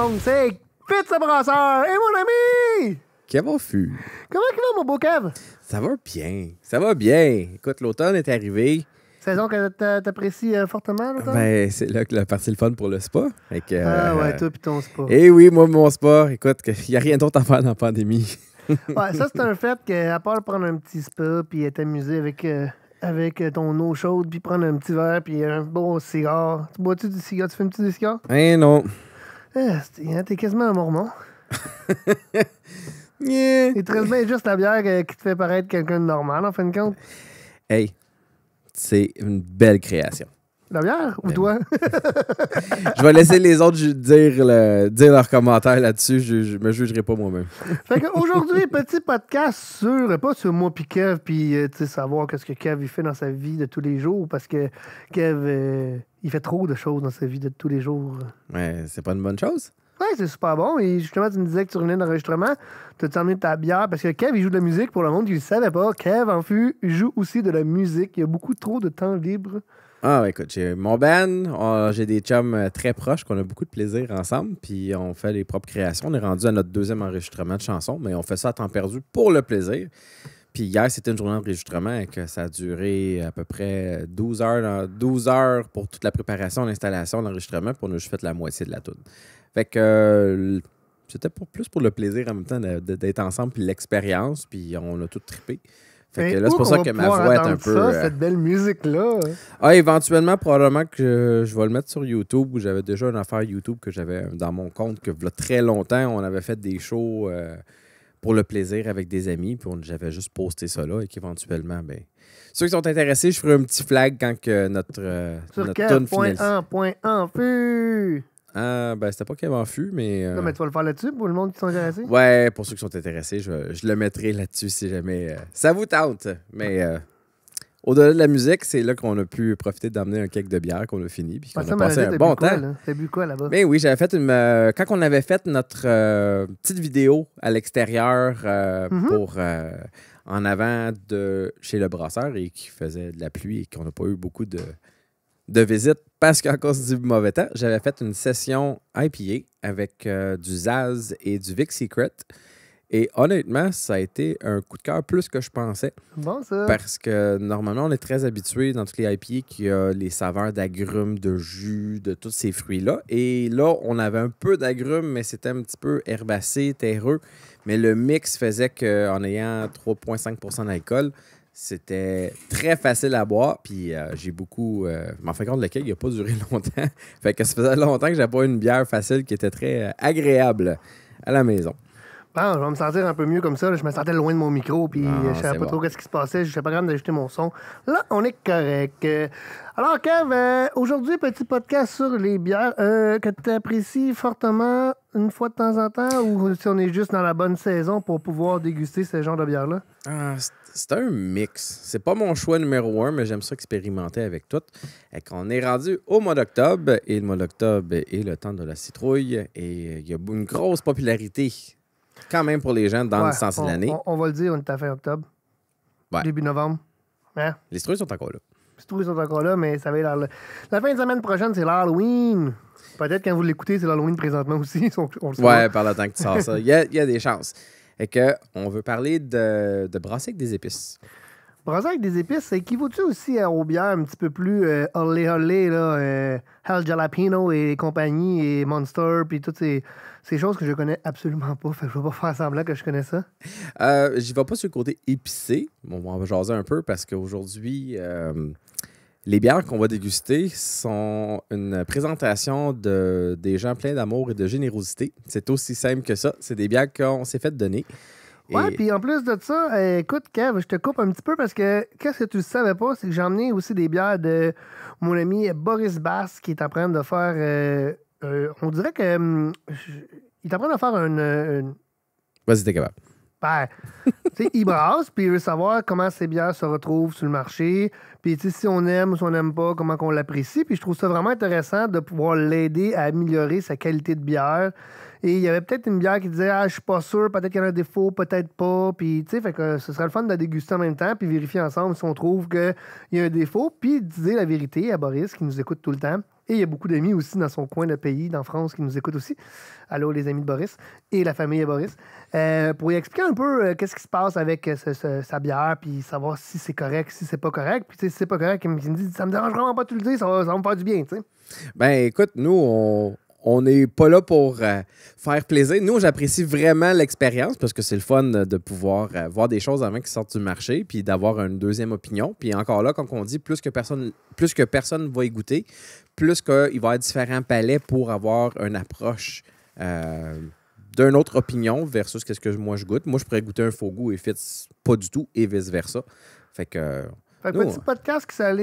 monde, c'est Pizza Brasseur et mon ami! Kevin Fu. Comment tu vas mon beau Kev? Ça va bien. Ça va bien. Écoute, l'automne est arrivé. Saison que t'apprécies euh, fortement, l'automne? Ben, c'est là que la partie le fun pour le spa. ah ouais, euh, toi pis ton spa. Eh oui, moi mon spa. Écoute, il n'y a rien d'autre à faire dans la pandémie. ouais, ça c'est un fait qu'à part prendre un petit spa puis t'amuser avec... Euh, avec ton eau chaude, puis prendre un petit verre, puis un bon cigare. Tu bois-tu du cigare? Tu fumes-tu du cigare? Eh non. Eh, T'es quasiment un mormon. Il te bien juste la bière euh, qui te fait paraître quelqu'un de normal, en fin de compte. Hey, c'est une belle création. La bière ou ben toi? je vais laisser les autres dire, leurs commentaires là-dessus. Je, ne me jugerai pas moi-même. Aujourd'hui, petit podcast sur, euh, pas sur moi puis Kev, puis euh, savoir qu'est-ce que Kev fait dans sa vie de tous les jours, parce que Kev, il fait trop de choses dans sa vie de tous les jours. c'est pas une bonne chose. Ouais, c'est super bon. Et justement, tu me disais que tu revenais d'enregistrement, tu as emmené ta bière parce que Kev, il joue de la musique pour le monde qui ne savait pas. Kev, en fut, joue aussi de la musique. Il a beaucoup trop de temps libre. Ah, écoute, j'ai mon band, j'ai des chums euh, très proches qu'on a beaucoup de plaisir ensemble, puis on fait les propres créations. On est rendu à notre deuxième enregistrement de chansons, mais on fait ça à temps perdu pour le plaisir. Puis hier, c'était une journée d'enregistrement et que ça a duré à peu près 12 heures, 12 heures pour toute la préparation, l'installation, l'enregistrement, pour nous a juste fait la moitié de la toune. Fait que euh, c'était pour, plus pour le plaisir en même temps d'être ensemble, puis l'expérience, puis on a tout trippé. Fait que là, c'est pour ça que ma voix est un peu. Euh, belle musique-là. Ah, éventuellement, probablement que je vais le mettre sur YouTube où j'avais déjà une affaire YouTube que j'avais euh, dans mon compte que là, très longtemps, on avait fait des shows pour le plaisir avec des amis. Puis j'avais juste posté ça là et qu'éventuellement, ben, ceux qui sont intéressés, je ferai un petit flag quand notre, euh, Sur notre Ah, ben, c'était pas qu'elle y mais. Euh, non, mais tu vas le faire là-dessus pour le monde qui sont intéressés? Ouais, pour ceux qui sont intéressés, je, le mettrai là-dessus si jamais. Euh, ça vous tente, mais. Au-delà de la musique, c'est là qu'on a pu profiter d'amener un cake de bière qu'on a fini. Puis ah, qu'on a passé un bon temps. T'as bu quoi là-bas? Mais ben oui, j'avais fait une. Euh, quand on avait fait notre euh, petite vidéo à l'extérieur euh, mhm. pour. en avant de chez le brasseur et qui faisait de la pluie et qu'on n'a pas eu beaucoup de, de visites parce qu'en cause du mauvais temps, j'avais fait une session IPA avec du Zaz et du Vic Secret. Et honnêtement, ça a été un coup de cœur plus que je pensais. Bon, ça. Parce que normalement, on est très habitué dans tous les IPA qu'il y a les saveurs d'agrumes, de jus, de tous ces fruits-là. Et là, on avait un peu d'agrumes, mais c'était un petit peu herbacé, terreux. Mais le mix faisait qu'en ayant 3,5 d'alcool, c'était très facile à boire, puis euh, j'ai beaucoup. Euh, m'en fais compte, lequel il n'a pas duré longtemps. fait que ça faisait longtemps que j'avais pas une bière facile qui était très euh, agréable à la maison je vais me sentir un peu mieux comme ça. Je me sentais loin de mon micro, puis ah, euh, je savais pas trop ce qui se passait. Je savais pas grave d'ajouter mon son. Là, on est correct. Euh, alors, Kev, euh, aujourd'hui, petit podcast sur les bières que tu apprécies fortement une fois de temps en temps, ou si on est juste dans la bonne saison pour pouvoir déguster ce genre de bière-là? Ah, c'est un mix. C'est pas mon choix numéro un, mais j'aime ça expérimenter avec tout. Et qu'on est rendu au mois d'octobre, et le mois d'octobre est le temps de la citrouille, et il y a une grosse popularité quand même pour les gens dans le sens de l'année. On, va le dire, on est à fin octobre. Début novembre. Hein? Les strues sont encore là. Les trucs sont encore là, mais ça va être la fin de semaine prochaine, c'est l'Halloween. Peut-être quand vous l'écoutez, c'est l'Halloween présentement aussi. On, le ouais, par le temps que tu sors ça. Il y, a, des chances. Et que on veut parler de, de brasser avec des épices. Brasser avec des épices, ça équivaut-tu aussi euh, aux bières un petit peu plus euh, olé là, euh, Hal Jalapeno et compagnie, et Monster, puis toutes ces, choses que je connais absolument pas. Fait que je vais pas faire semblant que je connais ça. Euh, J'y vais pas sur le côté épicé. Bon, on va jaser un peu parce qu'aujourd'hui, euh, les bières qu'on va déguster sont une présentation de, des gens pleins d'amour et de générosité. C'est aussi simple que ça. C'est des bières qu'on s'est fait donner. Ouais, puis en plus de ça, euh, écoute, Kev, je te coupe un petit peu parce que qu'est-ce que tu savais pas, c'est que j'ai emmené aussi des bières de mon ami Boris Bass qui est en train de faire. Euh, euh, on dirait que. Hum, il est en train de faire une. Vas-y, t'es capable. Ben, il brasse, puis il veut savoir comment ces bières se retrouvent sur le marché, puis si on aime ou si on n'aime pas, comment qu'on l'apprécie. Puis je trouve ça vraiment intéressant de pouvoir l'aider à améliorer sa qualité de bière. Et il y avait peut-être une bière qui disait Ah, je suis pas sûr, peut-être qu'il y a un défaut, peut-être pas. Puis, tu sais, fait que euh, ce serait le fun de la déguster en même temps, puis vérifier ensemble si on trouve qu'il y a un défaut, puis disait la vérité à Boris qui nous écoute tout le temps. Et il y a beaucoup d'amis aussi dans son coin de pays, dans France, qui nous écoutent aussi. Allô, les amis de Boris et la famille de Boris. Euh, pour y expliquer un peu euh, qu'est-ce qui se passe avec sa bière, puis savoir si c'est correct, si c'est pas correct. Puis si c'est pas correct, il me dit ça me dérange vraiment pas de tout le dire, ça va, ça va me faire du bien, tu sais. Ben écoute, nous, on, on n'est pas là pour euh, faire plaisir. Nous, j'apprécie vraiment l'expérience parce que c'est le fun de pouvoir euh, voir des choses avant qu'ils sortent du marché, puis d'avoir une deuxième opinion. Puis encore là, comme on dit, plus que personne, plus que personne va y goûter, plus qu'il va y avoir différents palais pour avoir une approche euh, d'une autre opinion versus ce que moi je goûte. Moi, je pourrais goûter un faux goût et fit pas du tout, et vice versa. Fait que un petit hein. podcast qui, ça,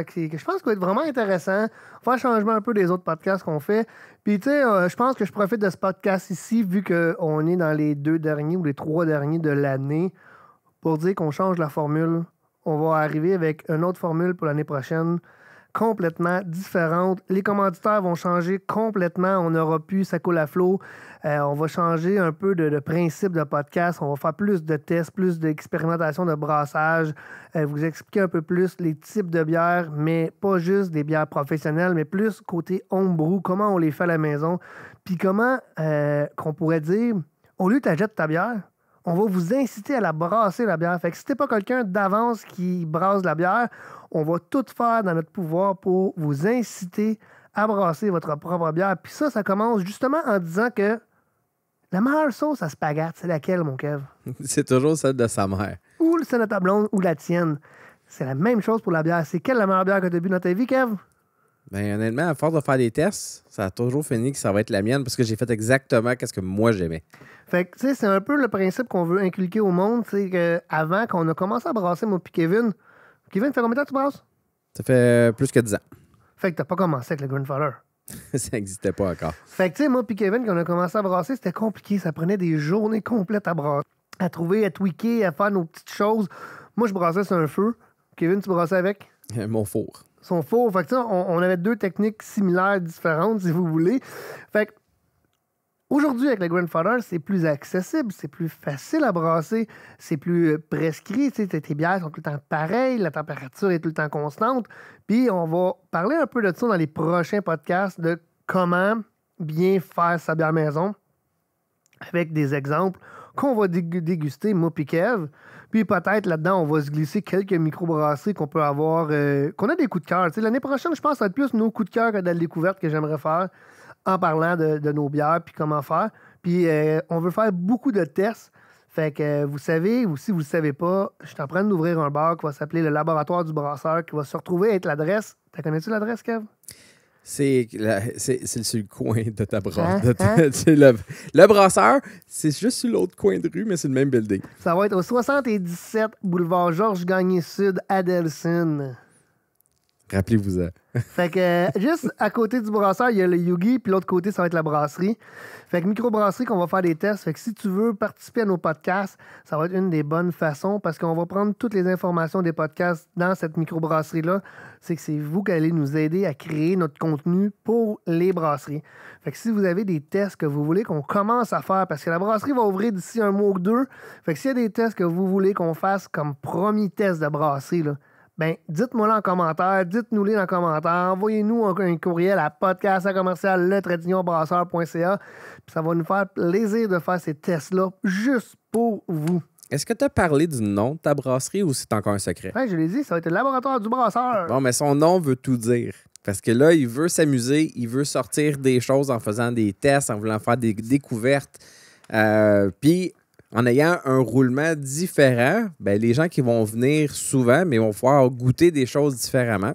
je pense qu'il va être vraiment intéressant. On va Faire changement un peu des autres podcasts qu'on fait. Puis, tu sais, euh, je pense que je profite de ce podcast ici, vu qu'on est dans les deux derniers ou les trois derniers de l'année, pour dire qu'on change la formule. On va arriver avec une autre formule pour l'année prochaine complètement différente. Les commanditaires vont changer complètement. On aura pu ça coule à flot. Euh, on va changer un peu de, principe de podcast. On va faire plus de tests, plus d'expérimentation de brassage. Euh, vous expliquer un peu plus les types de bières, mais pas juste des bières professionnelles, mais plus côté homebrew, comment on les fait à la maison. Puis comment euh, qu'on pourrait dire, au lieu de ta bière, on va vous inciter à la brasser, la bière. Fait que si pas quelqu'un d'avance qui brasse la bière, on va tout faire dans notre pouvoir pour vous inciter à brasser votre propre bière. Puis ça, ça commence justement en disant que la meilleure sauce à spaghette, c'est laquelle, mon Kev? c'est toujours celle de sa mère. Ou le de blonde ou la tienne. C'est la même chose pour la bière. C'est quelle la meilleure bière que tu as bu dans ta vie, Kev? Mais ben, honnêtement, à force de faire des tests, ça a toujours fini que ça va être la mienne parce que j'ai fait exactement ce que moi j'aimais. Fait que, tu sais, c'est un peu le principe qu'on veut inculquer au monde. C'est qu'avant qu'on a commencé à brasser, mon puis Kevin, Kevin, ça fait combien de temps que tu brasses? Ça fait euh, plus que 10 ans. Fait que t'as pas commencé avec le Grandfather. ça n'existait pas encore. Fait que, tu sais, moi puis Kevin, quand on a commencé à brasser, c'était compliqué. Ça prenait des journées complètes à brasser, à trouver, à tweaker, à faire nos petites choses. Moi, je brassais sur un feu. Kevin, tu brassais avec? Mon four sont faux. Fait que, on, on, avait deux techniques similaires, différentes, si vous voulez. Fait Aujourd'hui, avec le Grandfather, c'est plus accessible, c'est plus facile à brasser, c'est plus euh, prescrit. tes bières sont tout le temps pareilles, la température est tout le temps constante. Puis on va parler un peu de ça dans les prochains podcasts de comment bien faire sa bière maison avec des exemples qu'on va déguster, moi et Kev. Puis peut-être là-dedans, on va se glisser quelques microbrasseries qu'on peut avoir, euh, qu'on a des coups de cœur. L'année prochaine, je pense, ça va être plus nos coups de cœur que de la découverte que j'aimerais faire en parlant de, nos bières puis comment faire. Puis euh, on veut faire beaucoup de tests. Fait que euh, vous savez, ou si vous ne le savez pas, je suis en train d'ouvrir un bar qui va s'appeler le Laboratoire du Brasseur, qui va se retrouver être l'adresse. T'as connais-tu l'adresse, Kev? c'est le coin de ta brosse. Hein? Hein? le, brasseur, c'est juste sur l'autre coin de rue, mais c'est le même building. Ça va être au 77 boulevard Georges Gagné Sud Adelson rappelez vous Fait que juste à côté du brasseur, il y a le Yugi, puis l'autre côté, ça va être la brasserie. Fait que microbrasserie, qu'on va faire des tests. Fait que si tu veux participer à nos podcasts, ça va être une des bonnes façons parce qu'on va prendre toutes les informations des podcasts dans cette microbrasserie-là. C'est que c'est vous qui allez nous aider à créer notre contenu pour les brasseries. Fait que si vous avez des tests que vous voulez qu'on commence à faire, parce que la brasserie va ouvrir d'ici un mois ou deux. Fait que s'il y a des tests que vous voulez qu'on fasse comme premier test de brasserie, là, ben dites moi là en commentaire, dites-nous-les en commentaire, envoyez-nous un, courriel à podcast commercial puis ça va nous faire plaisir de faire ces tests-là juste pour vous. Est-ce que tu as parlé du nom de ta brasserie ou c'est encore un secret? Ben, je l'ai dit, ça va être le laboratoire du brasseur. Bon, mais son nom veut tout dire. Parce que là, il veut s'amuser, il veut sortir des choses en faisant des tests, en voulant faire des découvertes. Euh, puis en ayant un roulement différent, ben, les gens qui vont venir souvent, mais vont pouvoir goûter des choses différemment.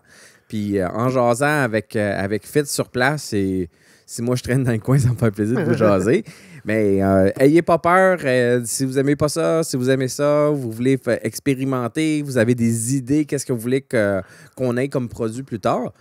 Puis euh, en jasant avec, euh, avec Fit sur place, et si moi je traîne dans le coin, ça me fait plaisir de vous jaser. Mais n'ayez euh, ayez pas peur. si vous aimez pas ça, si vous aimez ça, vous voulez expérimenter, vous avez des idées, qu'est-ce que vous voulez qu'on ait comme produit plus tard,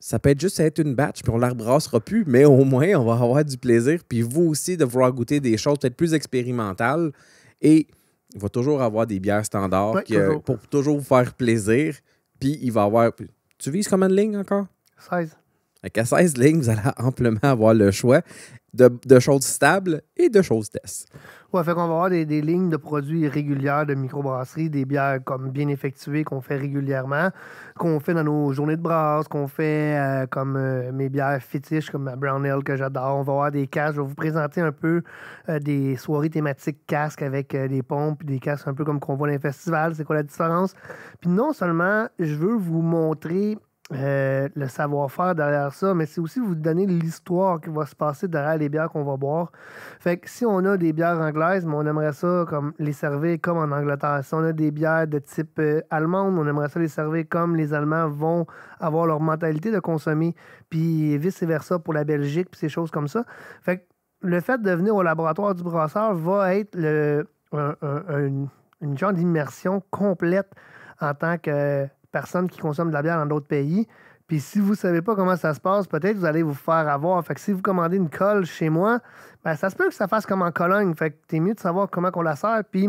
ça peut être juste être une batch, puis on la rebrassera plus, mais au moins, on va avoir du plaisir. Puis vous aussi, de vouloir goûter des choses peut-être plus expérimentales. Et il va toujours avoir des bières standards pour toujours vous faire plaisir. Puis il va avoir. Tu vises combien de lignes encore? 16. Avec 16 lignes, vous allez amplement avoir le choix de, choses stables et de choses tests Ouais, fait qu'on va avoir des, lignes de produits régulières de microbrasserie, des bières comme bien effectuées qu'on fait régulièrement, qu'on fait dans nos journées de brasse, qu'on fait euh, comme euh, mes bières fétiches comme ma Brown Ale que j'adore. On va avoir des casques. Je vais vous présenter un peu euh, des soirées thématiques casques avec des pompes, des casques un peu comme qu'on voit dans les festivals. C'est quoi la différence? Puis non seulement je veux vous montrer euh, le savoir-faire derrière ça, mais c'est aussi vous donner l'histoire qui va se passer derrière les bières qu'on va boire. Fait que si on a des bières anglaises, on aimerait ça comme les servir comme en Angleterre. Si on a des bières de type euh, allemande, on aimerait ça les servir comme les Allemands vont avoir leur mentalité de consommer, puis vice-versa pour la Belgique, puis ces choses comme ça. Fait que le fait de venir au laboratoire du brasseur va être le, une genre d'immersion complète en tant que personnes qui consomment de la bière dans d'autres pays. Puis si vous ne savez pas comment ça se passe, peut-être vous allez vous faire avoir. Fait que si vous commandez une colle chez moi, ben ça se peut que ça fasse comme en Cologne. Fait que es mieux de savoir comment qu'on la sert. Puis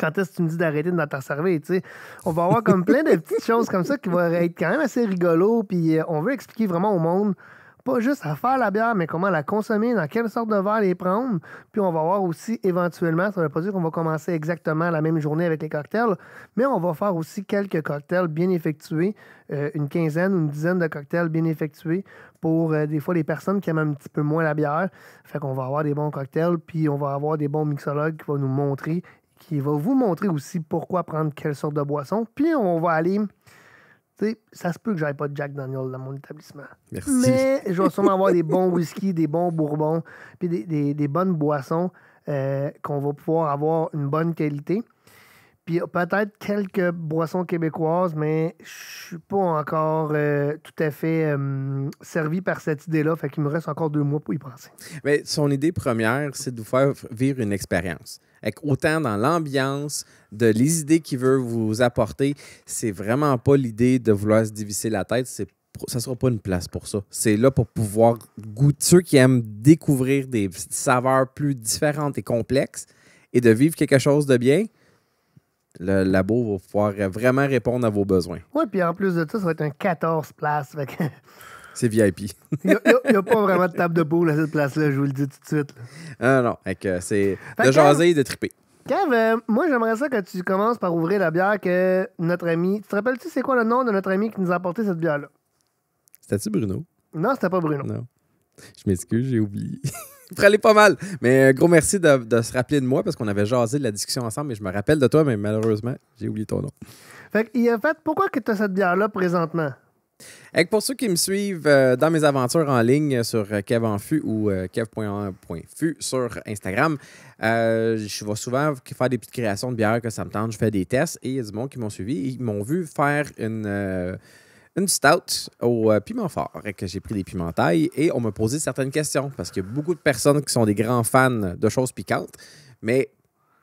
quand est-ce que tu me dis d'arrêter de la servir, tu sais. On va avoir comme plein de petites choses comme ça qui vont être quand même assez rigolo. Puis euh, on veut expliquer vraiment au monde pas juste à faire la bière, mais comment la consommer, dans quelle sorte de verre les prendre. Puis on va voir aussi éventuellement, ça ne veut pas dire qu'on va commencer exactement la même journée avec les cocktails, mais on va faire aussi quelques cocktails bien effectués, euh, une quinzaine une dizaine de cocktails bien effectués pour euh, des fois les personnes qui aiment un petit peu moins la bière. Fait qu'on va avoir des bons cocktails, puis on va avoir des bons mixologues qui vont nous montrer, qui va vous montrer aussi pourquoi prendre quelle sorte de boisson. Puis on va aller ça se peut que j'aille pas de Jack Daniel dans mon établissement. Mais je vais sûrement avoir des bons whisky, des bons bourbons, puis des, bonnes boissons euh, qu'on va pouvoir avoir une bonne qualité. Euh, peut-être quelques boissons québécoises, mais je suis pas encore euh, tout à fait euh, servi par cette idée-là. Fait qu'il me reste encore deux mois pour y penser. Mais son idée première, c'est de vous faire vivre une expérience. autant dans l'ambiance, de les idées qu'il veut vous apporter, c'est vraiment pas l'idée de vouloir se diviser la tête. C'est ça sera pas une place pour ça. C'est là pour pouvoir goûter ceux qui aiment découvrir des saveurs plus différentes et complexes et de vivre quelque chose de bien le labo va pouvoir vraiment répondre à vos besoins. Oui, puis en plus de ça, ça va être un 14 places. C'est VIP. Il n'y a, pas vraiment de table de boule à cette place-là, je vous le dis tout de suite. Ah non, c'est de jaser et de triper. Kev, euh, moi j'aimerais ça que tu commences par ouvrir la bière que notre ami. Tu te rappelles-tu c'est quoi le nom de notre ami qui nous a apporté cette bière-là? C'était-tu Bruno? Non, c'était pas Bruno. Non. Je m'excuse, j'ai oublié. Vous allez pas mal. Mais euh, gros merci de, de se rappeler de moi parce qu'on avait jasé de la discussion ensemble et je me rappelle de toi, mais malheureusement, j'ai oublié ton nom. Fait en fait, pourquoi tu as cette bière-là présentement? Et pour ceux qui me suivent euh, dans mes aventures en ligne sur euh, Kev ou Kev.fu sur Instagram, je vais souvent faire des petites créations de bières que ça me tente. Je fais des tests et il y a du monde qui m'ont suivi. Ils m'ont vu faire une une stout au euh, piment fort que j'ai pris des pimentailles et on m'a posé certaines questions parce que beaucoup de personnes qui sont des grands fans de choses piquantes, mais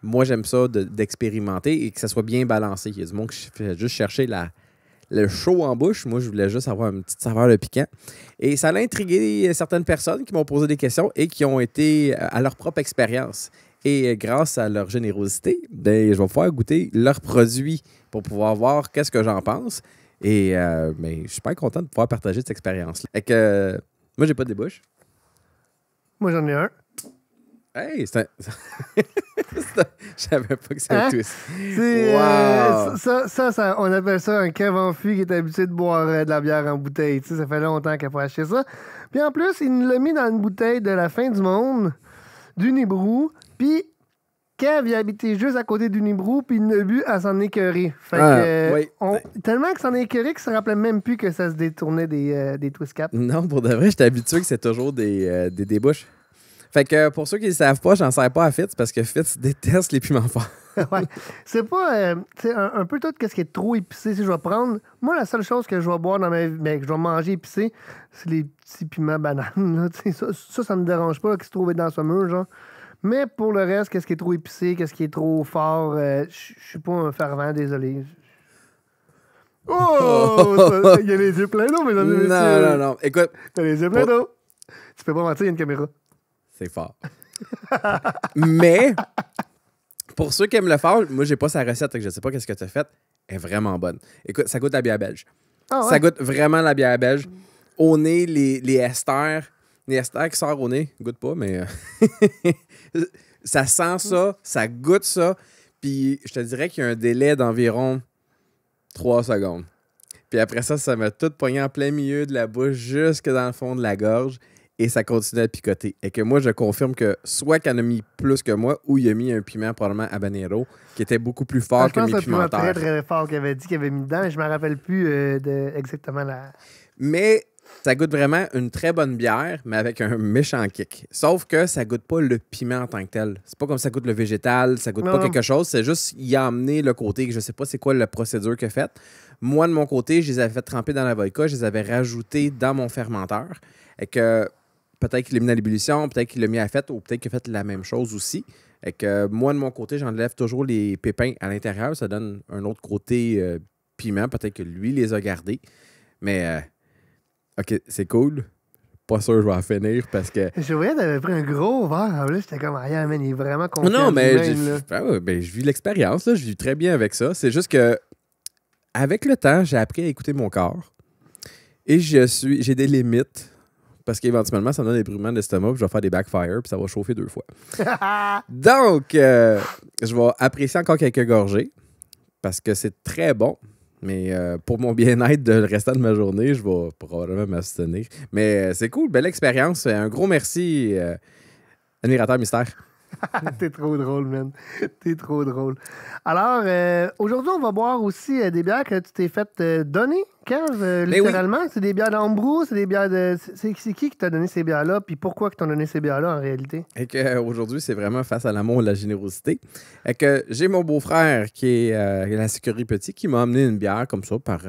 moi j'aime ça d'expérimenter et que ça soit bien balancé. Il y a du monde juste chercher la, le chaud en bouche. Moi, je voulais juste avoir une petite saveur de piquant. Et ça a intrigué certaines personnes qui m'ont posé des questions et qui ont été euh, à leur propre expérience. Et euh, grâce à leur générosité, ben je vais pouvoir goûter leurs produits pour pouvoir voir qu'est-ce que j'en pense. Et mais euh, ben, je suis pas content de pouvoir partager cette expérience-là. que euh, moi, j'ai pas de débouche. Moi, j'en ai un. Hey, c'est savais pas que c'était hein? un euh, ça, ça, ça, on appelle ça un en enfui qui est habitué de boire de la bière en bouteille. ça fait longtemps qu'elle pas acheter ça. Puis en plus, il nous l'a mis dans une bouteille de la fin du monde, du Nibrou Puis Kev, il habitait juste à côté du Nibrou, puis il ne bu à s'en écœurer. Fait ah, que, euh, tellement que s'en écœurait qu'il se rappelait même plus que ça se détournait des, euh, twist caps. Non, pour de vrai, j'étais habitué que c'est toujours des, euh, débouches. Fait que pour ceux qui ne savent pas, j'en sers pas à Fitz parce que Fitz déteste les piments forts. ouais. C'est pas un, peu tout ce qui est trop épicé si je vais prendre. Moi, la seule chose que je vais boire dans ma vie, ben, que je vais manger épicé, c'est les petits piments bananes. ça, ça, ça, me dérange pas qu'ils se trouvent dans ce mur, genre. Mais pour le reste, qu'est-ce qui est trop épicé, qu'est-ce qui est trop fort, euh, je je suis pas un fervent, désolé. Oh! Il y a les yeux pleins d'eau, mes amis. messieurs. Non, non, non. Écoute. as les yeux pleins d'eau. Tu peux pas mentir, il y a une caméra. C'est fort. Mais, pour ceux qui aiment le fort, moi, j'ai pas sa recette, donc je sais pas qu'est-ce que tu as fait. Elle est vraiment bonne. Écoute, ça goûte la bière belge. Ah ça goûte vraiment la bière belge. Au nez, les, les esters. Les esters qui sortent au nez, goûte pas, mais. Euh, Euh, ça sent mm. ça, ça goûte ça. Puis je te dirais qu'il y a un délai d'environ 3 secondes. Puis après ça, ça m'a tout pogné en plein milieu de la bouche jusque dans le fond de la gorge et ça continue à picoter. Et que moi, je confirme que soit qu'elle a mis plus que moi ou il a mis un piment probablement habanero qui était beaucoup plus fort ah, je que mes piment très fort qu'il avait dit qu'il avait mis dedans. Je me rappelle plus euh, de exactement la... Mais ça goûte vraiment une très bonne bière, mais avec un méchant kick. Sauf que ça goûte pas le piment en tant que tel. C'est pas comme ça goûte le végétal, ça goûte pas quelque chose. C'est juste y a amené le côté que je sais pas c'est quoi la procédure que faite. Moi, de mon côté, je les avais fait tremper dans la vodka, je les avais rajoutés dans mon fermenteur. Et que peut-être qu'il a mis à l'ébullition, peut-être qu'il l'a mis à fête, ou peut-être qu'il a fait la même chose aussi. Et que moi, de mon côté, j'enlève toujours les pépins à l'intérieur. Ça donne un autre côté euh, piment. Peut-être que lui les a gardés. Mais. Euh, OK, c'est cool. Pas sûr que je vais en finir parce que. Je voyais, t'avais pris un gros verre en plus. J'étais comme, rien, mais il est vraiment content Non, mais ah ben, je vis l'expérience, je vis très bien avec ça. C'est juste que, avec le temps, j'ai appris à écouter mon corps. Et je suis, j'ai des limites parce qu'éventuellement, ça me donne des brûlements d'estomac, je vais faire des backfires, puis ça va chauffer deux fois. Donc, euh, je vais apprécier encore quelques gorgées parce que c'est très bon, mais euh, pour mon bien-être de le restant de ma journée, je vais probablement m'abstenir. Mais euh, c'est cool, belle expérience. Un gros merci, euh, admirateur mystère. T'es trop drôle, man. T'es trop drôle. Alors, euh, aujourd'hui, on va boire aussi euh, des bières que tu t'es fait euh, donner, Kev, ben littéralement. C'est des bières d'Ambrou, c'est des bières de. C'est qui qui t'a donné ces bières-là, puis pourquoi t'as donné ces bières-là en réalité? Et que aujourd'hui, c'est vraiment face à l'amour et la générosité. Et que j'ai mon beau-frère qui est la sécurité petit qui m'a amené une bière comme ça par,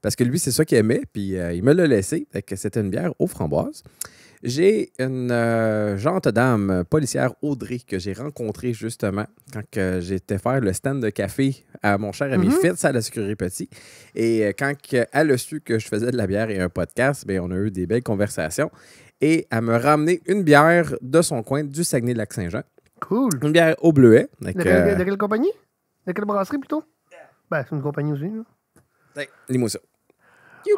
parce que lui, c'est ça qu'il aimait, puis il me l'a laissé. c'était une bière aux framboises. J'ai une euh, dame policière Audrey que j'ai rencontrée justement quand j'étais faire le stand de café à mon cher ami mm-hmm. Fitz à la Sécurité Petit. Et euh, quand elle a su que je faisais de la bière et un podcast, ben, on a eu des belles conversations. Et elle me ramener une bière de son coin du Saguenay-Lac-Saint-Jean. Cool. Une bière au bleuet. de, euh, quelle, compagnie De quelle brasserie plutôt ben, c'est une compagnie aussi. Ben, moi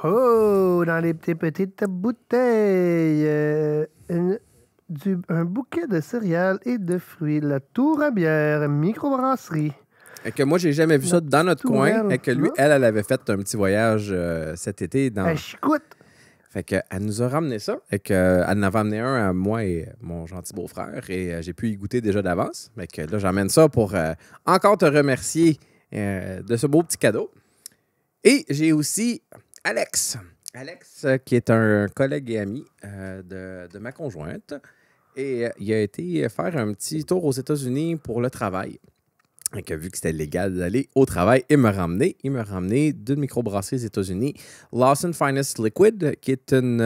Oh, dans les petites, petites bouteilles. un bouquet de céréales et de fruits. La tour à bière, microbrasserie. Et que moi, j'ai jamais vu ça dans notre coin. Et que lui, hein? elle, elle avait fait un petit voyage euh, cet été dans. Fait que, elle nous a ramené ça. Et que, elle en avait amené un à moi et mon gentil beau-frère. Et euh, j'ai pu y goûter déjà d'avance. Mais que là, j'emmène ça pour euh, encore te remercier de ce beau petit cadeau. Et j'ai aussi Alex. Alex, euh, qui est un collègue et ami euh, de, ma conjointe. Et euh, il a été faire un petit tour aux États-Unis pour le travail. a vu que c'était légal d'aller au travail et me ramener, il me ramené d'une microbrasserie aux États-Unis, Lawson Finest Liquid, qui est une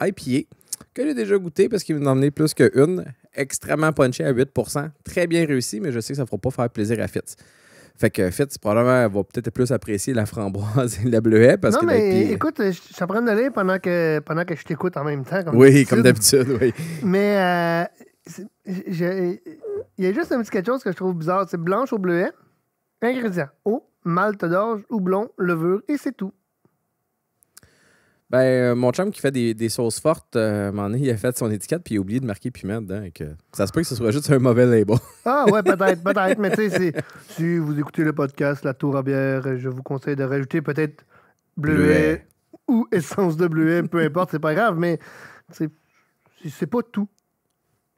IPA que j'ai déjà goûté parce qu'il a emmené plus qu'une, extrêmement punchée à 8%, très bien réussi, mais je sais que ça ne fera pas faire plaisir à Fitz. Fait que Fitz, probablement, va peut-être plus apprécier la framboise et la bleuette Parce non, ben, mais euh, écoute, euh, je t'apprends de pendant que, pendant que je t'écoute en même temps. oui, comme d'habitude, oui. Mais euh, il y a juste un petit quelque chose que je trouve bizarre. C'est blanche au bleuet, ingrédients eau, malte d'orge, houblon, levure, et c'est tout. Ben, euh, mon chum qui fait des, sauces fortes, euh, un il a fait son étiquette puis il a oublié de marquer piment dedans. ça se peut que ce soit juste un mauvais label. Ah ouais, peut-être, peut-être. mais tu sais, si vous écoutez le podcast La Tour à bière, je vous conseille de rajouter peut-être bleuet, ou essence de bleuet, peu importe, c'est pas grave, mais c'est pas tout.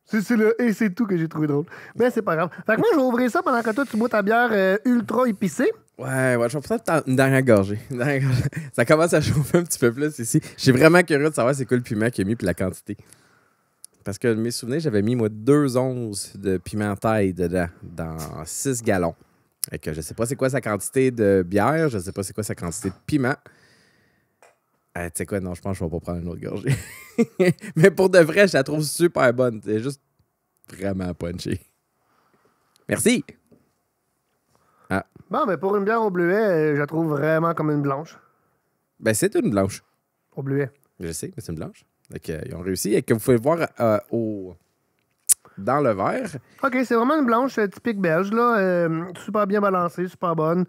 C'est le et c'est tout que j'ai trouvé drôle. Mais c'est pas grave. Fait que moi, je vais ouvrir ça pendant que toi, tu bois ta bière euh, ultra épicée. Ouais, ouais, je vais peut-être une dernière gorgée. Ça commence à chauffer un petit peu plus ici. j'ai vraiment curieux de savoir c'est quoi le piment qu'il a mis puis la quantité. Parce que mes souvenirs, j'avais mis moi deux onces de piment taille dedans, dans 6 gallons. Et que je sais pas c'est quoi sa quantité de bière, je sais pas c'est quoi sa quantité de piment. Euh, tu sais quoi, non, je pense que je vais pas prendre une autre gorgée. Mais pour de vrai, je la trouve super bonne. C'est juste vraiment punchy. Merci! Ah. Bon, mais ben, pour une bière au bleuet, euh, je la trouve vraiment comme une blanche. Ben, c'est une blanche. Au bleuet. Je sais, mais c'est une blanche. Donc, ils ont réussi. Et que vous pouvez voir euh, au... dans le verre. OK, c'est vraiment une blanche euh, typique belge, là. super bien balancée, super bonne.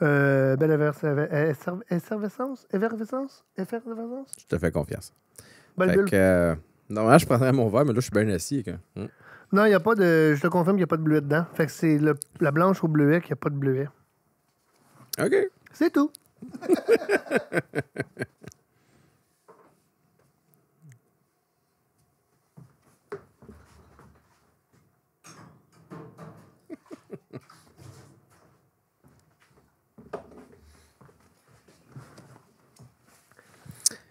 belle effervescence? Effervescence? Effervescence? Je te fais confiance. Belle fait que, normalement, je prendrais mon verre, mais là, je suis bien assis. Hmm. Non, il n'y a pas de. Je te confirme qu'il n'y a pas de bleuet dedans. Fait que c'est la blanche au bleuet qu'il n'y a pas de bleuet. OK. C'est tout.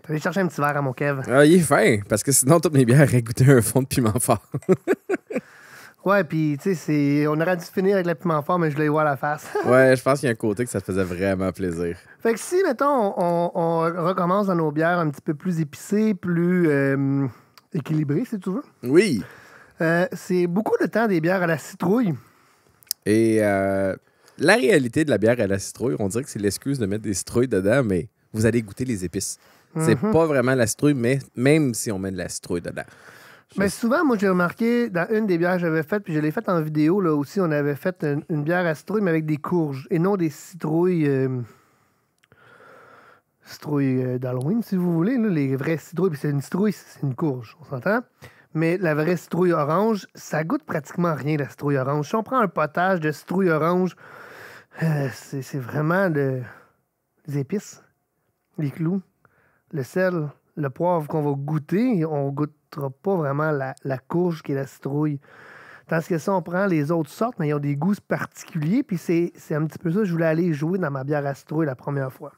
Je vais chercher un petit verre à mon Kev. Ah, il est fin, parce que sinon, toutes mes bières auraient goûté un fond de piment fort. ouais, puis, tu sais, on aurait dû finir avec le piment fort, mais je l'ai eu à la face. ouais, je pense qu'il y a un côté que ça faisait vraiment plaisir. Fait que si, mettons, on, recommence dans nos bières un petit peu plus épicées, plus euh, équilibrées, si tu veux. Oui. Euh, c'est beaucoup le temps des bières à la citrouille. Et euh, la réalité de la bière à la citrouille, on dirait que c'est l'excuse de mettre des citrouilles dedans, mais vous allez goûter les épices. C'est mhm. pas vraiment la citrouille, mais même si on met de la citrouille dedans. Mais souvent, moi, j'ai remarqué dans une des bières que j'avais faites, puis je l'ai faite en vidéo, là aussi, on avait fait une, bière à citrouille, mais avec des courges et non des citrouilles. Euh, citrouilles euh, d'Halloween, si vous voulez, les vraies citrouilles. Puis c'est une citrouille, c'est une courge, on s'entend? Mais la vraie citrouille orange, ça goûte pratiquement rien, la citrouille orange. Si on prend un potage de citrouille orange, euh, c'est vraiment de... des épices, des clous le sel, le poivre qu'on va goûter, on goûtera pas vraiment la, courge qui est la citrouille. Tandis que ça, on prend les autres sortes, mais ils ont des goûts particuliers, puis c'est, un petit peu ça que je voulais aller jouer dans ma bière à citrouille la première fois.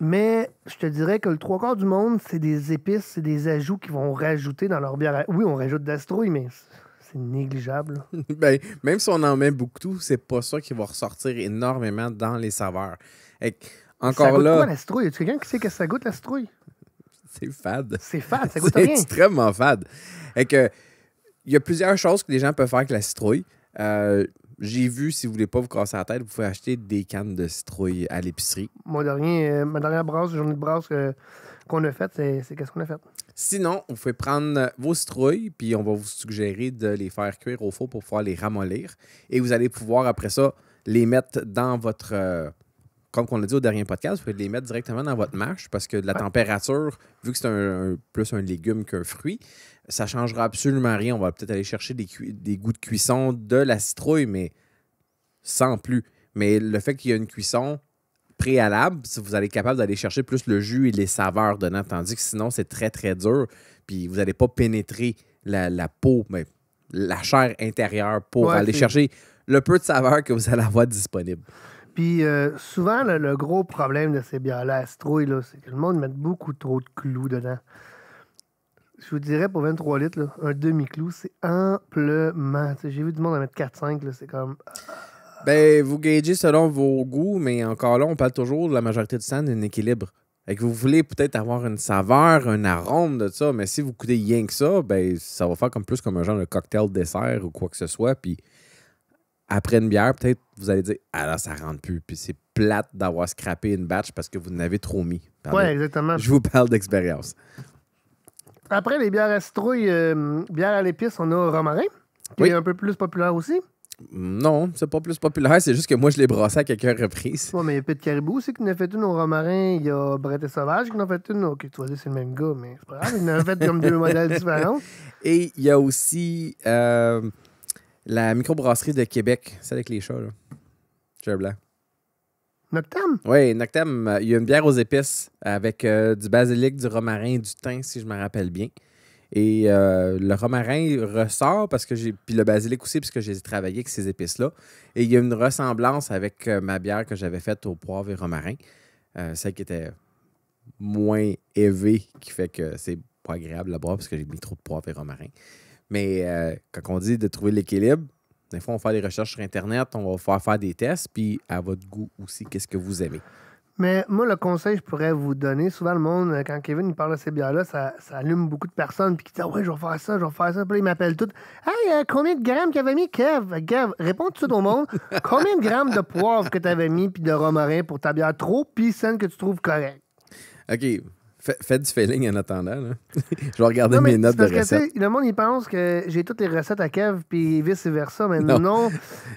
Mais je te dirais que le trois quarts du monde, c'est des épices, c'est des ajouts qui vont rajouter dans leur bière. À... Oui, on rajoute de la citrouille, mais c'est négligeable. ben, même si on en met beaucoup, c'est pas ça qui va ressortir énormément dans les saveurs. Et encore là. la citrouille? Y quelqu'un qui sait que ça goûte la citrouille? C'est fade. C'est fade, ça goûte rien. C'est extrêmement fade. Et que il y a plusieurs choses que les gens peuvent faire avec la citrouille. Euh, j'ai vu, si vous voulez pas vous casser la tête, vous pouvez acheter des cannes de citrouille à l'épicerie. Mon dernier, euh, ma dernière brasse, journée de brasse euh, qu'on a faite, c'est, qu'est-ce qu'on a fait? Sinon, vous pouvez prendre vos citrouilles, puis on va vous suggérer de les faire cuire au four pour pouvoir les ramollir. Et vous allez pouvoir, après ça, les mettre dans votre comme on l'a dit au dernier podcast, vous pouvez les mettre directement dans votre mâche parce que la température, vu que c'est plus un légume qu'un fruit, ça ne changera absolument rien. On va peut-être aller chercher des, goûts de cuisson de la citrouille, mais sans plus. Mais le fait qu'il y a une cuisson préalable, vous allez être capable d'aller chercher plus le jus et les saveurs dedans, tandis que sinon, c'est très, très dur. Puis vous n'allez pas pénétrer la, peau, mais la chair intérieure pour aller chercher le peu de saveurs que vous allez avoir disponible. Puis euh, souvent, le, gros problème de ces bières-là, c'est que le monde met beaucoup trop de clous dedans. Je vous dirais, pour 23 litres, un demi-clou, c'est amplement. j'ai vu du monde en mettre 4-5, c'est comme... Ah. Ben, vous gagez selon vos goûts, mais encore là, on parle toujours de la majorité du temps d'un équilibre. Et que vous voulez peut-être avoir une saveur, un arôme de ça, mais si vous coûtez rien que ça, ben ça va faire comme plus comme un genre de cocktail dessert ou quoi que ce soit, puis après une bière, peut-être vous allez dire Ah là, ça rentre plus. Puis c'est plate d'avoir scrappé une batch parce que vous avez trop mis. Ouais, exactement. Je vous parle d'expérience. Après les bières à citrouille, euh, bières à l'épice, on a romarin, qui est un peu plus populaire aussi. Non, c'est pas plus populaire, c'est juste que moi je l'ai brassé à quelques reprises. Oui, mais il y a Pete Caribou aussi qui en a fait une au Romarin, il y a Brett Sauvage qui en a fait une. Ok, tu vas c'est le même gars, mais c'est pas grave, il en a fait comme deux modèles différents. Et il y a aussi. Euh, la microbrasserie de Québec, celle avec les chats, là. blanc. Noctem? Oui, Noctem. Euh, il y a une bière aux épices avec euh, du basilic, du romarin du thym, si je me rappelle bien. Et euh, le romarin ressort parce que j'ai. Puis le basilic aussi, parce que j'ai travaillé avec ces épices-là. Et il y a une ressemblance avec ma bière que j'avais faite au poivre et romarin. celle qui était moins élevée, qui fait que c'est pas agréable à boire parce que j'ai mis trop de poivre et romarin. Mais euh, quand on dit de trouver l'équilibre, des fois, on va faire des recherches sur Internet, on va faire faire des tests, puis à votre goût aussi, qu'est-ce que vous aimez. Mais moi, le conseil que je pourrais vous donner, souvent, le monde, euh, quand Kevin parle de ces bières-là, ça, allume beaucoup de personnes, puis qui disent ah Ouais, je vais faire ça, je vais faire ça. Puis là, ils m'appellent tout. « Hey, euh, combien de grammes tu avais mis, Kev Kev, réponds tout au monde Combien de grammes de poivre que tu avais mis, puis de romarin pour ta bière trop piscine que tu trouves correcte OK, Faites du feeling en attendant. je vais regarder mes notes de recettes. Le monde, il pense que j'ai toutes les recettes à Kev, puis vice-versa. Mais non,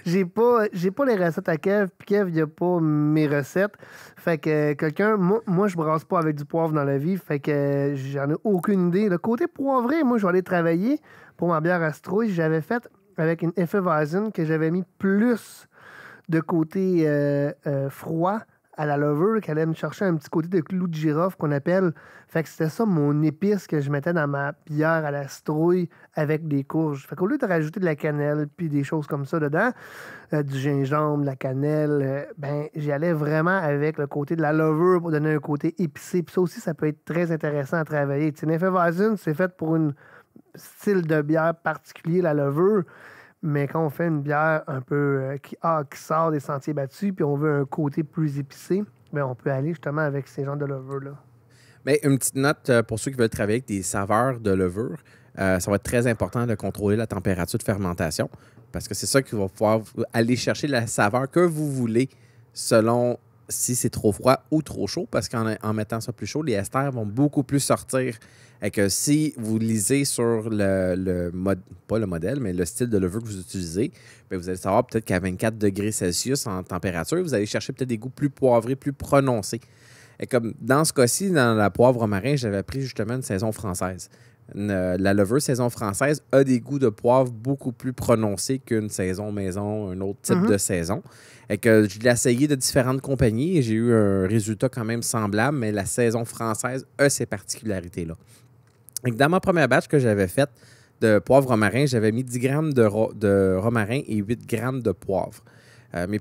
j'ai pas, pas les recettes à Kev, puis Kev, il a pas mes recettes. Fait que euh, quelqu'un, moi, moi, je brasse pas avec du poivre dans la vie. Fait que j'en ai aucune idée. Le côté poivré, moi, je vais aller travailler pour ma bière Astrouille. J'avais fait avec une Effevazen que j'avais mis plus de côté euh, euh, froid à la lover qu'elle aime chercher un petit côté de clou de girofle qu'on appelle. Fait que c'était ça mon épice que je mettais dans ma bière à la strouille avec des courges. Fait qu'au lieu de rajouter de la cannelle puis des choses comme ça dedans, euh, du gingembre, de la cannelle, euh, ben j'y allais vraiment avec le côté de la lover pour donner un côté épicé. Puis ça aussi, ça peut être très intéressant à travailler. Tinefé Vasune, c'est fait pour un style de bière particulier, la lover mais quand on fait une bière un peu euh, ah, qui, sort des sentiers battus, puis on veut un côté plus épicé, bien, on peut aller justement avec ces genres de levure-là. Mais une petite note euh, pour ceux qui veulent travailler avec des saveurs de levure. Euh, ça va être très important de contrôler la température de fermentation parce que c'est ça qui va pouvoir aller chercher la saveur que vous voulez selon si c'est trop froid ou trop chaud parce qu'en mettant ça plus chaud, les esters vont beaucoup plus sortir et que si vous lisez sur le, mode, pas le modèle, mais le style de levure que vous utilisez, ben, vous allez savoir peut-être qu'à 24 degrés Celsius en température, vous allez chercher peut-être des goûts plus poivrés, plus prononcés. Et comme dans ce cas-ci, dans la poivre marin, j'avais pris justement une saison française. Euh, la levure saison française a des goûts de poivre beaucoup plus prononcés qu'une saison maison, un autre type mm-hmm. de saison. Et que je l'ai essayé de différentes compagnies et j'ai eu un résultat quand même semblable, mais la saison française a ces particularités-là dans ma première batch que j'avais faite de poivre romarin, j'avais mis 10 grammes de, de romarin et 8 grammes de poivre. Euh, mes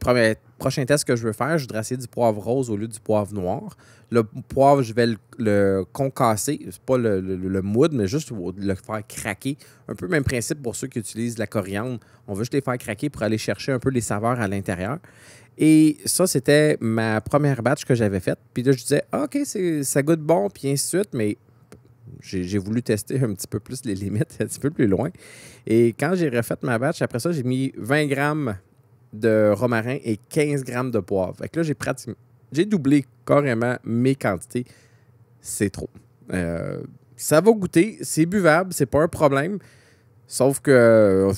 prochains tests que je veux faire, je voudrais essayer du poivre rose au lieu du poivre noir. Le poivre, je vais le, concasser, c'est pas le, le, mais juste le faire craquer. Un peu le même principe pour ceux qui utilisent la coriandre. On veut juste les faire craquer pour aller chercher un peu les saveurs à l'intérieur. Et ça, c'était ma première batch que j'avais faite. Puis là, je disais, ah, OK, ça goûte bon, puis ainsi de suite, mais j'ai voulu tester un petit peu plus les limites, un petit peu plus loin. Et quand j'ai refait ma batch, après ça, j'ai mis 20 grammes de romarin et 15 grammes de poivre. Fait que là, j'ai J'ai doublé carrément mes quantités. C'est trop. Euh, ça va goûter, c'est buvable, c'est pas un problème. Sauf que euh,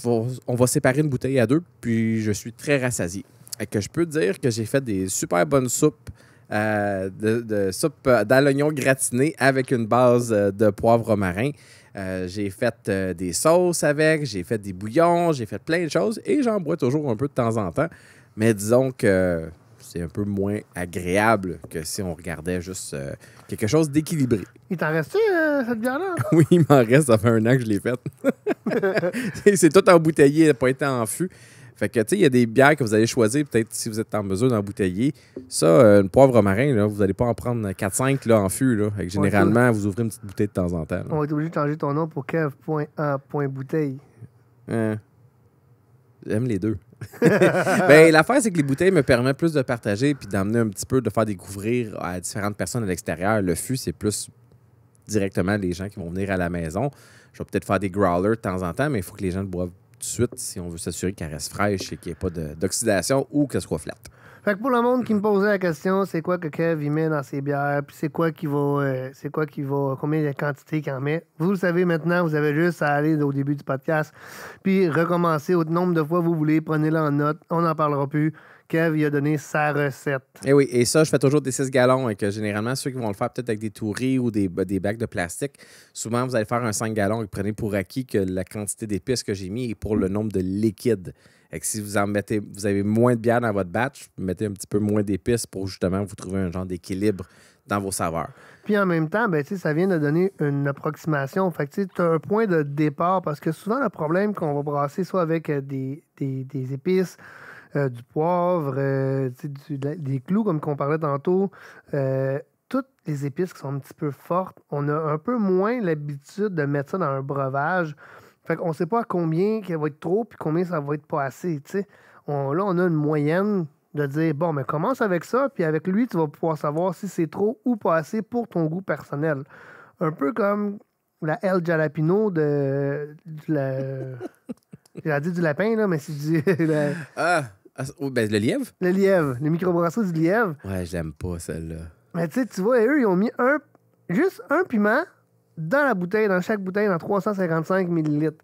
on va, séparer une bouteille à deux, puis je suis très rassasié. Fait que je peux dire que j'ai fait des super bonnes soupes euh, de, soupe à euh, l'oignon gratiné avec une base euh, de poivre marin. j'ai fait des sauces avec, j'ai fait des bouillons, j'ai fait plein de choses et j'en bois toujours un peu de temps en temps. Mais disons que c'est un peu moins agréable que si on regardait juste quelque chose d'équilibré. Il t'en reste cette bière-là? oui, il m'en reste. Ça fait un an que je l'ai faite. c'est tout embouteillé, n'a pas été en fût. Fait que, tu sais, il y a des bières que vous allez choisir, peut-être si vous êtes en mesure d'embouteiller. Ça, euh, une poivre marin, vous n'allez pas en prendre 4-5 là, en fût. Là. généralement, vous ouvrez une petite bouteille de temps en temps. On va être obligé de changer ton nom pour kev.a.bouteille. Euh, hein? J'aime les deux. ben, l'affaire, c'est que les bouteilles me permettent plus de partager puis d'amener un petit peu, de faire découvrir à différentes personnes à l'extérieur. Le fût, c'est plus directement les gens qui vont venir à la maison. Je vais peut-être faire des growlers de temps en temps, mais il faut que les gens boivent de suite si on veut s'assurer qu'elle reste fraîche et qu'il n'y ait pas d'oxydation ou qu'elle soit flatte. Fait pour le monde qui me posait la question, c'est quoi que Kev y met dans ses bières, puis c'est quoi qui va, euh, c'est quoi qui va, combien de quantités qu'il en met. Vous le savez maintenant, vous avez juste à aller au début du podcast, puis recommencer au nombre de fois que vous voulez, prenez le en note, on n'en parlera plus. Kev, il a donné sa recette. Et eh oui, et ça, je fais toujours des 6 gallons et que généralement, ceux qui vont le faire peut-être avec des touris ou des, bah, bacs de plastique, souvent, vous allez faire un 5 gallons et prenez pour acquis que la quantité d'épices que j'ai mis est pour le nombre de liquides. Et que si vous en mettez, vous avez moins de bière dans votre batch, mettez un petit peu moins d'épices pour justement vous trouver un genre d'équilibre dans vos saveurs. Puis en même temps, ben, ça vient de donner une approximation. Fait tu as un point de départ parce que souvent le problème qu'on va brasser soit avec euh, des, des, des épices, euh, du poivre, euh, des clous, comme qu'on parlait tantôt euh, toutes les épices qui sont un petit peu fortes. On a un peu moins l'habitude de mettre ça dans un breuvage. Fait qu'on sait pas combien ça va être trop puis combien ça va être pas assez. On, là, on a une moyenne de dire bon, mais commence avec ça, puis avec lui, tu vas pouvoir savoir si c'est trop ou pas assez pour ton goût personnel. Un peu comme la El Jalapino de. la... J'ai dit du lapin, là, mais si dis... Ah, oh, ben, le lièvre? Le lièvre. Les du lièvre. Ouais, j'aime pas celle-là. Mais tu sais, tu vois, eux, ils ont mis un, juste un piment dans la bouteille, dans chaque bouteille, dans 355 millilitres.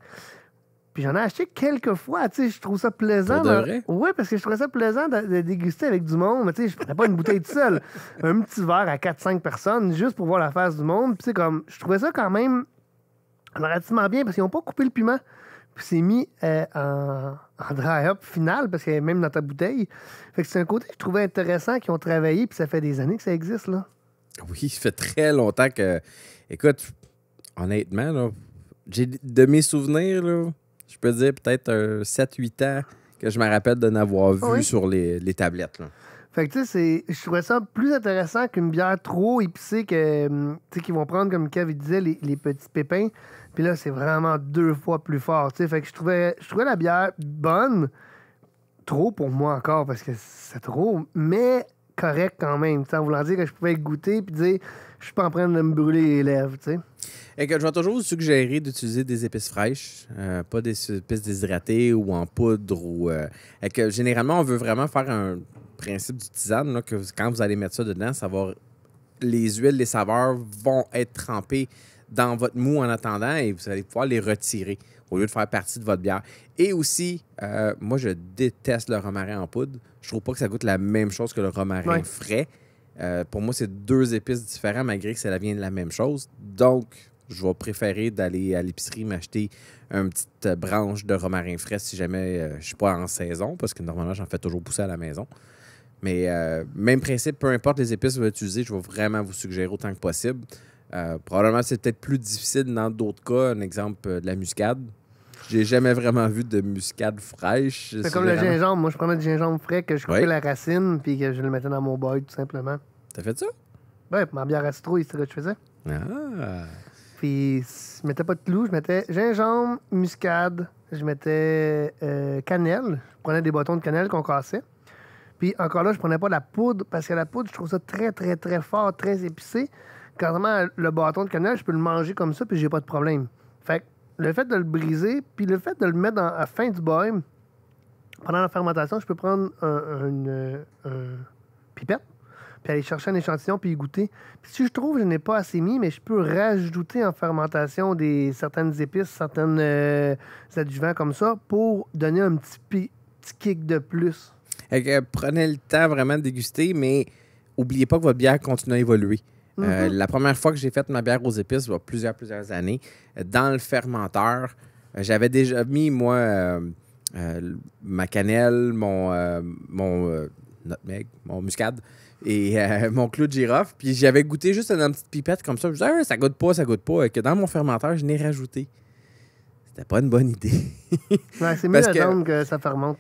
Puis j'en ai acheté quelques fois, tu sais, je trouve ça plaisant. Pour Oui, parce que je trouvais ça plaisant de, déguster avec du monde, mais tu sais, je prenais pas une bouteille de seule. Un petit verre à 4-5 personnes, juste pour voir la face du monde. Puis tu sais, comme, je trouvais ça quand même relativement bien, parce qu'ils n'ont pas coupé le piment. Puis c'est mis euh, en en dry-up final, parce qu'elle est même dans ta bouteille. Fait que c'est un côté que je trouvais intéressant, qu'ils ont travaillé, puis ça fait des années que ça existe, là. Oui, ça fait très longtemps que... Écoute, honnêtement, là, j'ai de mes souvenirs, là, je peux dire peut-être 7-8 ans que je me rappelle de n'avoir vu sur les, tablettes, là. Fait que tu sais, je trouvais ça plus intéressant qu'une bière trop épicée que, qu'ils vont prendre, comme Kev disait, les petits pépins. Puis là, c'est vraiment deux fois plus fort. Fait que je trouvais, je la bière bonne, trop pour moi encore, parce que c'est trop, mais correct quand même. En voulant dire que je pouvais goûter puis dire, je suis pas en train de me brûler les lèvres. Et que je vais toujours vous suggérer d'utiliser des épices fraîches, euh, pas des épices déshydratées ou en poudre. Euh, et que généralement, on veut vraiment faire un principe du tisane, que quand vous allez mettre ça dedans, ça va les huiles, les saveurs vont être trempées dans votre mou en attendant et vous allez pouvoir les retirer au lieu de faire partie de votre bière. Et aussi, euh, moi, je déteste le romarin en poudre. Je trouve pas que ça goûte la même chose que le romarin frais. Euh, pour moi, c'est deux épices différentes, malgré que ça vient de la même chose. Donc, je vais préférer d'aller à l'épicerie m'acheter une petite branche de romarin frais si jamais euh, je suis pas en saison, parce que normalement, j'en fais toujours pousser à la maison. Mais même principe, peu importe les épices que vous utilisez, je vais vraiment vous suggérer autant que possible. Euh, probablement, c'est peut-être plus difficile dans d'autres cas. Un exemple euh, de la muscade. J'ai jamais vraiment vu de muscade fraîche. C'est comme le gingembre. Moi, je prenais du gingembre frais que je coupais la racine puis que je le mettais dans mon boil, tout simplement. T'as fait ça? Ouais, ma bière à citrouille, c'est ce que je faisais. Ah! Puis, je mettais pas de clou. je mettais gingembre, muscade, je mettais euh, cannelle. Je prenais des bâtons de cannelle qu'on cassait. Puis, encore là, je prenais pas de la poudre parce que la poudre, je trouve ça très, très, très fort, très épicé. Quasiment le bâton de cannelle, je peux le manger comme ça, puis j'ai pas de problème. Fait le fait de le briser, puis le fait de le mettre dans, à la fin du bol, pendant la fermentation, je peux prendre un, une euh, pipette, puis aller chercher un échantillon, puis goûter. si je trouve que je n'ai pas assez mis, mais je peux rajouter en fermentation des, certaines épices, certains euh, adjuvants comme ça, pour donner un petit, petit kick de plus. Euh, prenez le temps vraiment de déguster, mais oubliez pas que votre bière continue à évoluer. Euh, mm-hmm. la première fois que j'ai fait ma bière aux épices, il y a plusieurs, plusieurs années, dans le fermenteur, euh, j'avais déjà mis, moi, euh, ma cannelle, mon, nutmeg, mon muscade et mon clou de girofle. Puis j'avais goûté juste dans une petite pipette comme ça. Je disais, ah, ça goûte pas, ça goûte pas. Et que dans mon fermenteur, je n'ai rajouté. C'était pas une bonne idée. c'est mieux que... que ça fermente.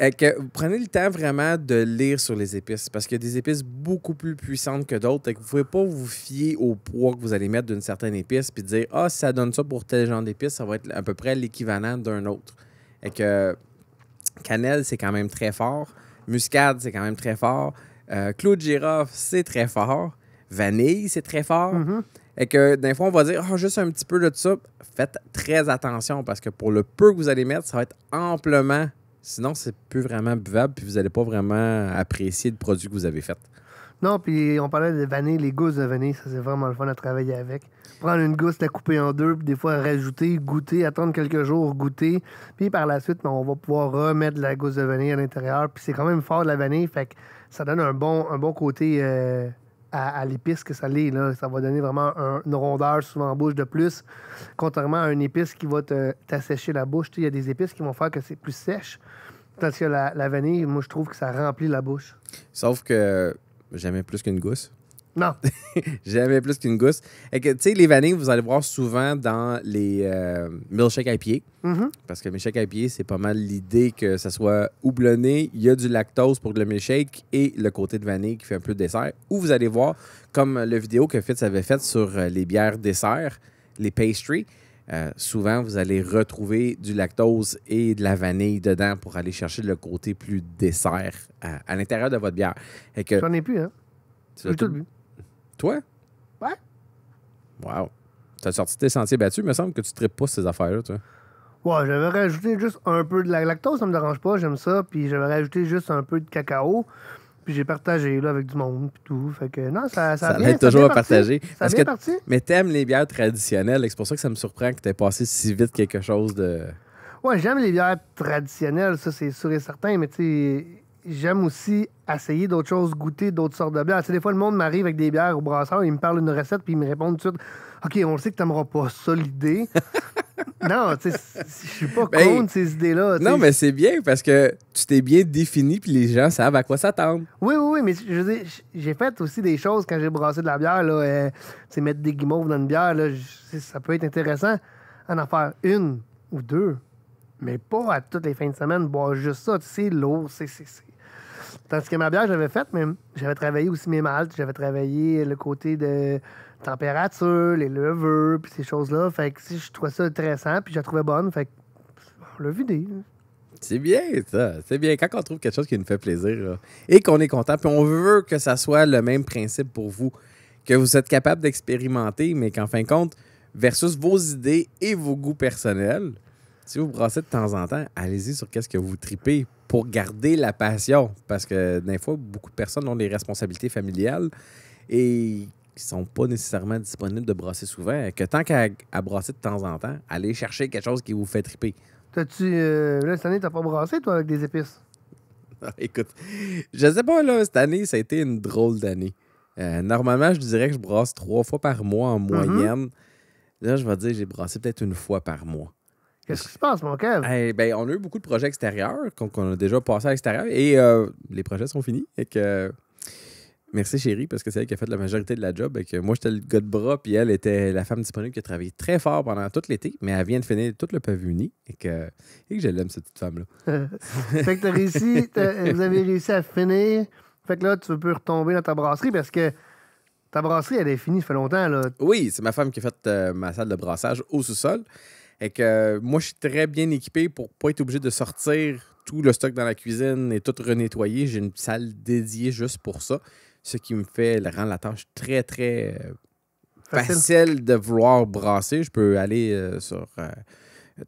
Euh, prenez le temps vraiment de lire sur les épices parce qu'il y a des épices beaucoup plus puissantes que d'autres. que Vous ne pouvez pas vous fier au poids que vous allez mettre d'une certaine épice puis dire Ah, oh, ça donne ça pour tel genre d'épice, ça va être à peu près l'équivalent d'un autre. Et que cannelle, c'est quand même très fort. Muscade, c'est quand même très fort. Euh, clou de girofle, c'est très fort. Vanille, c'est très fort. Et mm-hmm. que des fois, on va dire, oh, juste un petit peu de ça. Faites très attention parce que pour le peu que vous allez mettre, ça va être amplement Sinon, c'est plus vraiment buvable, puis vous n'allez pas vraiment apprécier le produit que vous avez fait. Non, puis on parlait de vanille, les gousses de vanille, ça c'est vraiment le fun à travailler avec. Prendre une gousse, la couper en deux, puis des fois rajouter, goûter, attendre quelques jours, goûter. Puis par la suite, ben, on va pouvoir remettre la gousse de vanille à l'intérieur. Puis c'est quand même fort de la vanille, fait que ça donne un bon, un bon côté euh, à, l'épice que ça l'est. Ça va donner vraiment un, une rondeur souvent en bouche de plus, contrairement à une épice qui va t'assécher la bouche. Il y a des épices qui vont faire que c'est plus sèche, tandis que la, la vanille, moi, je trouve que ça remplit la bouche. Sauf que jamais plus qu'une gousse. Non. Jamais plus qu'une gousse. Tu sais, les vanilles, vous allez voir souvent dans les euh, milkshakes à pied. Mm-hmm. Parce que milkshake à pied, c'est pas mal l'idée que ça soit houblonné, il y a du lactose pour le milkshake et le côté de vanille qui fait un peu de dessert. Ou vous allez voir, comme le vidéo que Fitz avait faite sur euh, les bières dessert, les pastries, euh, souvent, vous allez retrouver du lactose et de la vanille dedans pour aller chercher le côté plus dessert à, l'intérieur de votre bière. J'en ai plus, hein? C'est tout bu. Toi? Ouais. Wow. T'as sorti tes sentiers battus, il me semble que tu tripes pas ces affaires-là, toi. Ouais, j'avais rajouté juste un peu de la lactose, ça me dérange pas, j'aime ça. Puis j'avais rajouté juste un peu de cacao. Puis j'ai partagé là, avec du monde puis tout. Fait que non, ça Ça, ça toujours à partager. Ça Parce que, parti. Mais t'aimes les bières traditionnelles. C'est pour ça que ça me surprend que t'aies passé si vite quelque chose de. Ouais, j'aime les bières traditionnelles, ça c'est sûr et certain, mais tu sais, j'aime aussi essayer d'autres choses, goûter d'autres sortes de bières. Tu des fois, le monde m'arrive avec des bières au brasseur, il me parle d'une recette, puis il me répond tout de suite OK, on sait que tu t'aimeras pas ça, l'idée. non, tu sais, je suis pas con ben, contre ces idées-là. Non, mais c'est bien parce que tu t'es bien défini, puis les gens savent à quoi s'attendre. Oui, oui, oui, mais je veux dire, j'ai fait aussi des choses quand j'ai brassé de la bière, là. Euh, mettre des guimauves dans une bière, là, ça peut être intéressant en en faire une ou deux mais pas à toutes les fins de semaine boire juste ça. C'est c'est Tandis que ma bière, j'avais fait, mais j'avais travaillé aussi mes maltes, j'avais travaillé le côté de température, les levures, puis ces choses-là. Fait que si je trouvais ça intéressant, puis je la trouvais bonne, fait que on l'a vidé. C'est bien, ça. C'est bien. Quand on trouve quelque chose qui nous fait plaisir et qu'on est content, puis on veut que ça soit le même principe pour vous, que vous êtes capable d'expérimenter, mais qu'en fin de compte, versus vos idées et vos goûts personnels, si vous brassez de temps en temps, allez-y sur qu'est-ce que vous tripez pour garder la passion. Parce que des fois, beaucoup de personnes ont des responsabilités familiales et qui sont pas nécessairement disponibles de brasser souvent. Que tant qu'à brasser de temps en temps, allez chercher quelque chose qui vous fait triper. T'as-tu. Euh, cette année, t'as pas brassé, toi, avec des épices? Écoute, je sais pas, là, cette année, ça a été une drôle d'année. Euh, normalement, je dirais que je brasse trois fois par mois en mm-hmm. moyenne. Là, je vais dire, j'ai brassé peut-être une fois par mois. Qu'est-ce qui se passe, mon cœur? ben, on a eu beaucoup de projets extérieurs qu'on a déjà passé à l'extérieur et euh, les projets sont finis. Et que, merci, chérie, parce que c'est elle qui a fait la majorité de la job. Et que moi, j'étais le gars de bras, puis elle était la femme disponible qui a travaillé très fort pendant tout l'été, mais elle vient de finir tout le pavé uni et que, et que je cette petite femme-là. fait que as réussi, vous avez réussi à finir. Fait que là, tu peux retomber dans ta brasserie parce que. Ta brasserie, elle est finie, ça fait longtemps, là. Oui, c'est ma femme qui a fait euh, ma salle de brassage au sous-sol. Et que moi, je suis très bien équipé pour pas être obligé de sortir tout le stock dans la cuisine et tout renettoyer. J'ai une salle dédiée juste pour ça, ce qui me fait rendre la tâche très, très euh, facile, de vouloir brasser. Je peux aller euh, sur euh,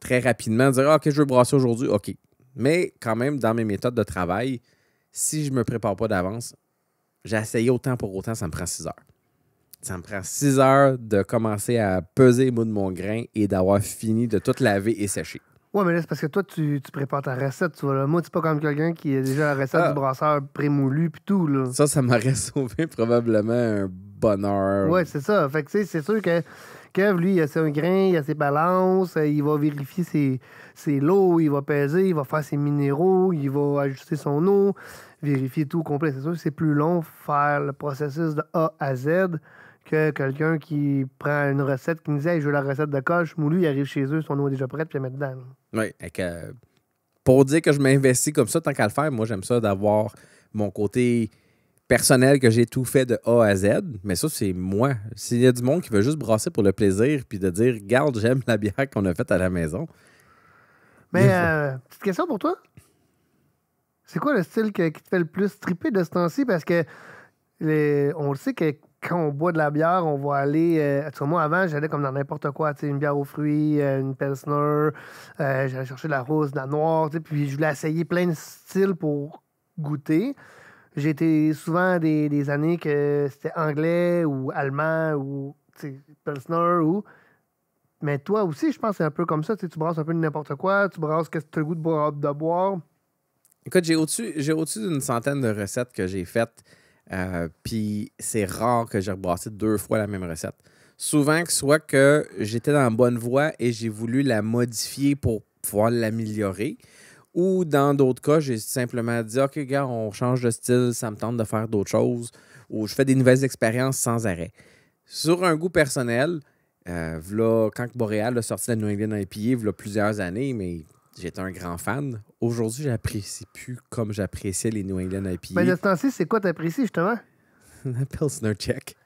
très rapidement, dire ah, OK, je veux brasser aujourd'hui. OK. Mais quand même, dans mes méthodes de travail, si je me prépare pas d'avance, j'ai essayé autant pour autant, ça me prend 6 heures ça me prend six heures de commencer à peser les de mon grain et d'avoir fini de tout laver et sécher. Oui, mais là, c'est parce que toi, tu, prépares ta recette. Tu vois, Moi, c'est pas comme quelqu'un qui a déjà la recette ah. du brasseur prémoulu puis tout. Ça, ça m'aurait sauvé probablement un bonheur. Oui, c'est ça. Fait que, c'est sûr que Kev, lui, il a ses grains, il a ses balances, euh, il va vérifier ses, lots, il va peser, il va faire ses minéraux, il va ajuster son eau, vérifier tout au complet. C'est sûr que c'est plus long faire le processus de A à Z que quelqu'un qui prend une recette, qui nous dit Je veux la recette de coche, moulu il arrive chez eux, son eau est déjà prête, puis il met dedans. Oui, et pour dire que je m'investis comme ça, tant qu'à le faire, moi, j'aime ça d'avoir mon côté personnel que j'ai tout fait de A à Z, mais ça, c'est moi. S'il y a du monde qui veut juste brasser pour le plaisir, puis de dire Garde, j'aime la bière qu'on a faite à la maison. Mais, euh, petite question pour toi. C'est quoi le style qui te fait le plus triper de ce temps-ci? Parce que on le sait que quand on boit de la bière, on va aller. Euh, moi, avant, j'allais comme dans n'importe quoi. Une bière aux fruits, euh, une pelsner. Euh, j'allais chercher de la rousse, de la noire. Puis je voulais essayer plein de styles pour goûter. J'étais souvent des, des, années que c'était anglais ou allemand ou pelsner ou. Mais toi aussi, je pense que c'est un peu comme ça. Tu brasses un peu n'importe quoi, tu brasses ce que tu as le goût de boire. De boire. Écoute, j'ai au-dessus d'une centaine de recettes que j'ai faites euh, puis c'est rare que j'ai rebrassé deux fois la même recette. Souvent que soit que j'étais dans la bonne voie et j'ai voulu la modifier pour pouvoir l'améliorer. Ou dans d'autres cas, j'ai simplement dit OK, gars, on change de style, ça me tente de faire d'autres choses. Ou je fais des nouvelles expériences sans arrêt. Sur un goût personnel, euh, quand Boréal a sorti la New England IPA, il y a plusieurs années, mais j'étais un grand fan. Aujourd'hui, j'apprécie plus comme j'appréciais les New England IPA. Mais ben, de ce temps-ci, c'est quoi t'apprécies justement? La Pilsner Check.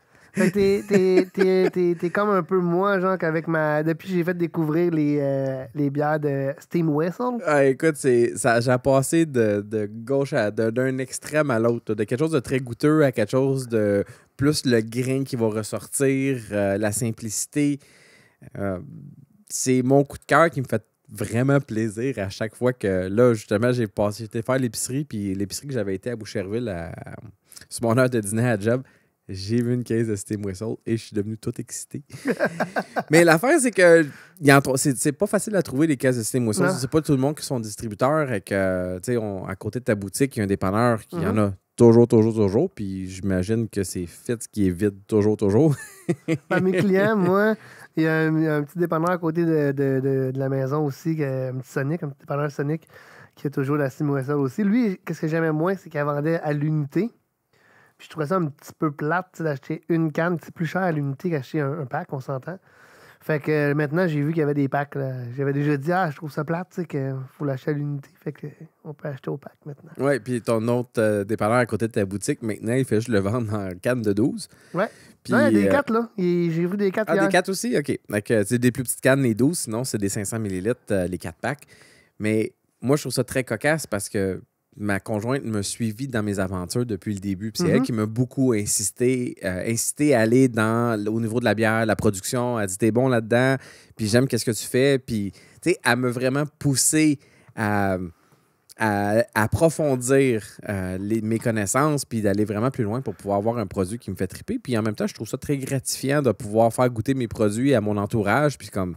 t'es comme un peu moi, genre qu'avec ma. Depuis j'ai fait découvrir les, euh, les, bières de Steam Whistle. Ah, écoute, ça j'ai passé de, gauche à d'un extrême à l'autre. De quelque chose de très goûteux à quelque chose de plus le grain qui va ressortir, euh, la simplicité. Euh, c'est mon coup de cœur qui me fait vraiment plaisir à chaque fois que là, justement, j'ai passé, j'étais faire l'épicerie, puis l'épicerie que j'avais été à Boucherville à, sur mon heure de dîner à Job, j'ai vu une caisse de Steam Whistle et je suis devenu tout excité. Mais l'affaire, c'est que c'est pas facile à trouver les caisses de Steam Whistle. C'est pas tout le monde qui sont distributeurs et que, tu sais, à côté de ta boutique, il y a un dépanneur qui en mhm. a toujours, toujours, toujours. Puis j'imagine que c'est ce qui est vide toujours, toujours. Ben, mes clients, moi, il y a un, petit dépanneur à côté de, la maison aussi, un petit Sonic, un petit dépanneur Sonic qui a toujours la Steam aussi. Lui, qu'est-ce que j'aimais moins, c'est qu'elle vendait à l'unité. Puis je trouvais ça un petit peu plate d'acheter une canne. C'est plus cher à l'unité qu'acheter un, pack, on s'entend. Fait que euh, maintenant, j'ai vu qu'il y avait des packs. J'avais déjà dit, ah, je trouve ça plate, tu sais, qu'il faut l'acheter à l'unité. Fait que on peut acheter au pack maintenant. Oui, puis ton autre euh, dépanneur à côté de ta boutique, maintenant, il fait juste le vendre en canne de 12. Oui. non, il y a des 4, euh, là. J'ai vu des 4 Ah, des 4 aussi? OK. Donc, c'est des plus petites cannes, les 12. Sinon, c'est des 500 ml, les 4 packs. Mais moi, je trouve ça très cocasse parce que ma conjointe me suivit dans mes aventures depuis le début. Puis c'est elle mhm. qui m'a beaucoup insisté, euh, incité à aller dans, au niveau de la bière, la production. Elle dit T'es bon là-dedans, puis j'aime qu'est-ce que tu fais. Puis, tu sais, elle m'a vraiment poussé à, approfondir euh, mes connaissances, puis d'aller vraiment plus loin pour pouvoir avoir un produit qui me fait triper. Puis en même temps, je trouve ça très gratifiant de pouvoir faire goûter mes produits à mon entourage. Puis, comme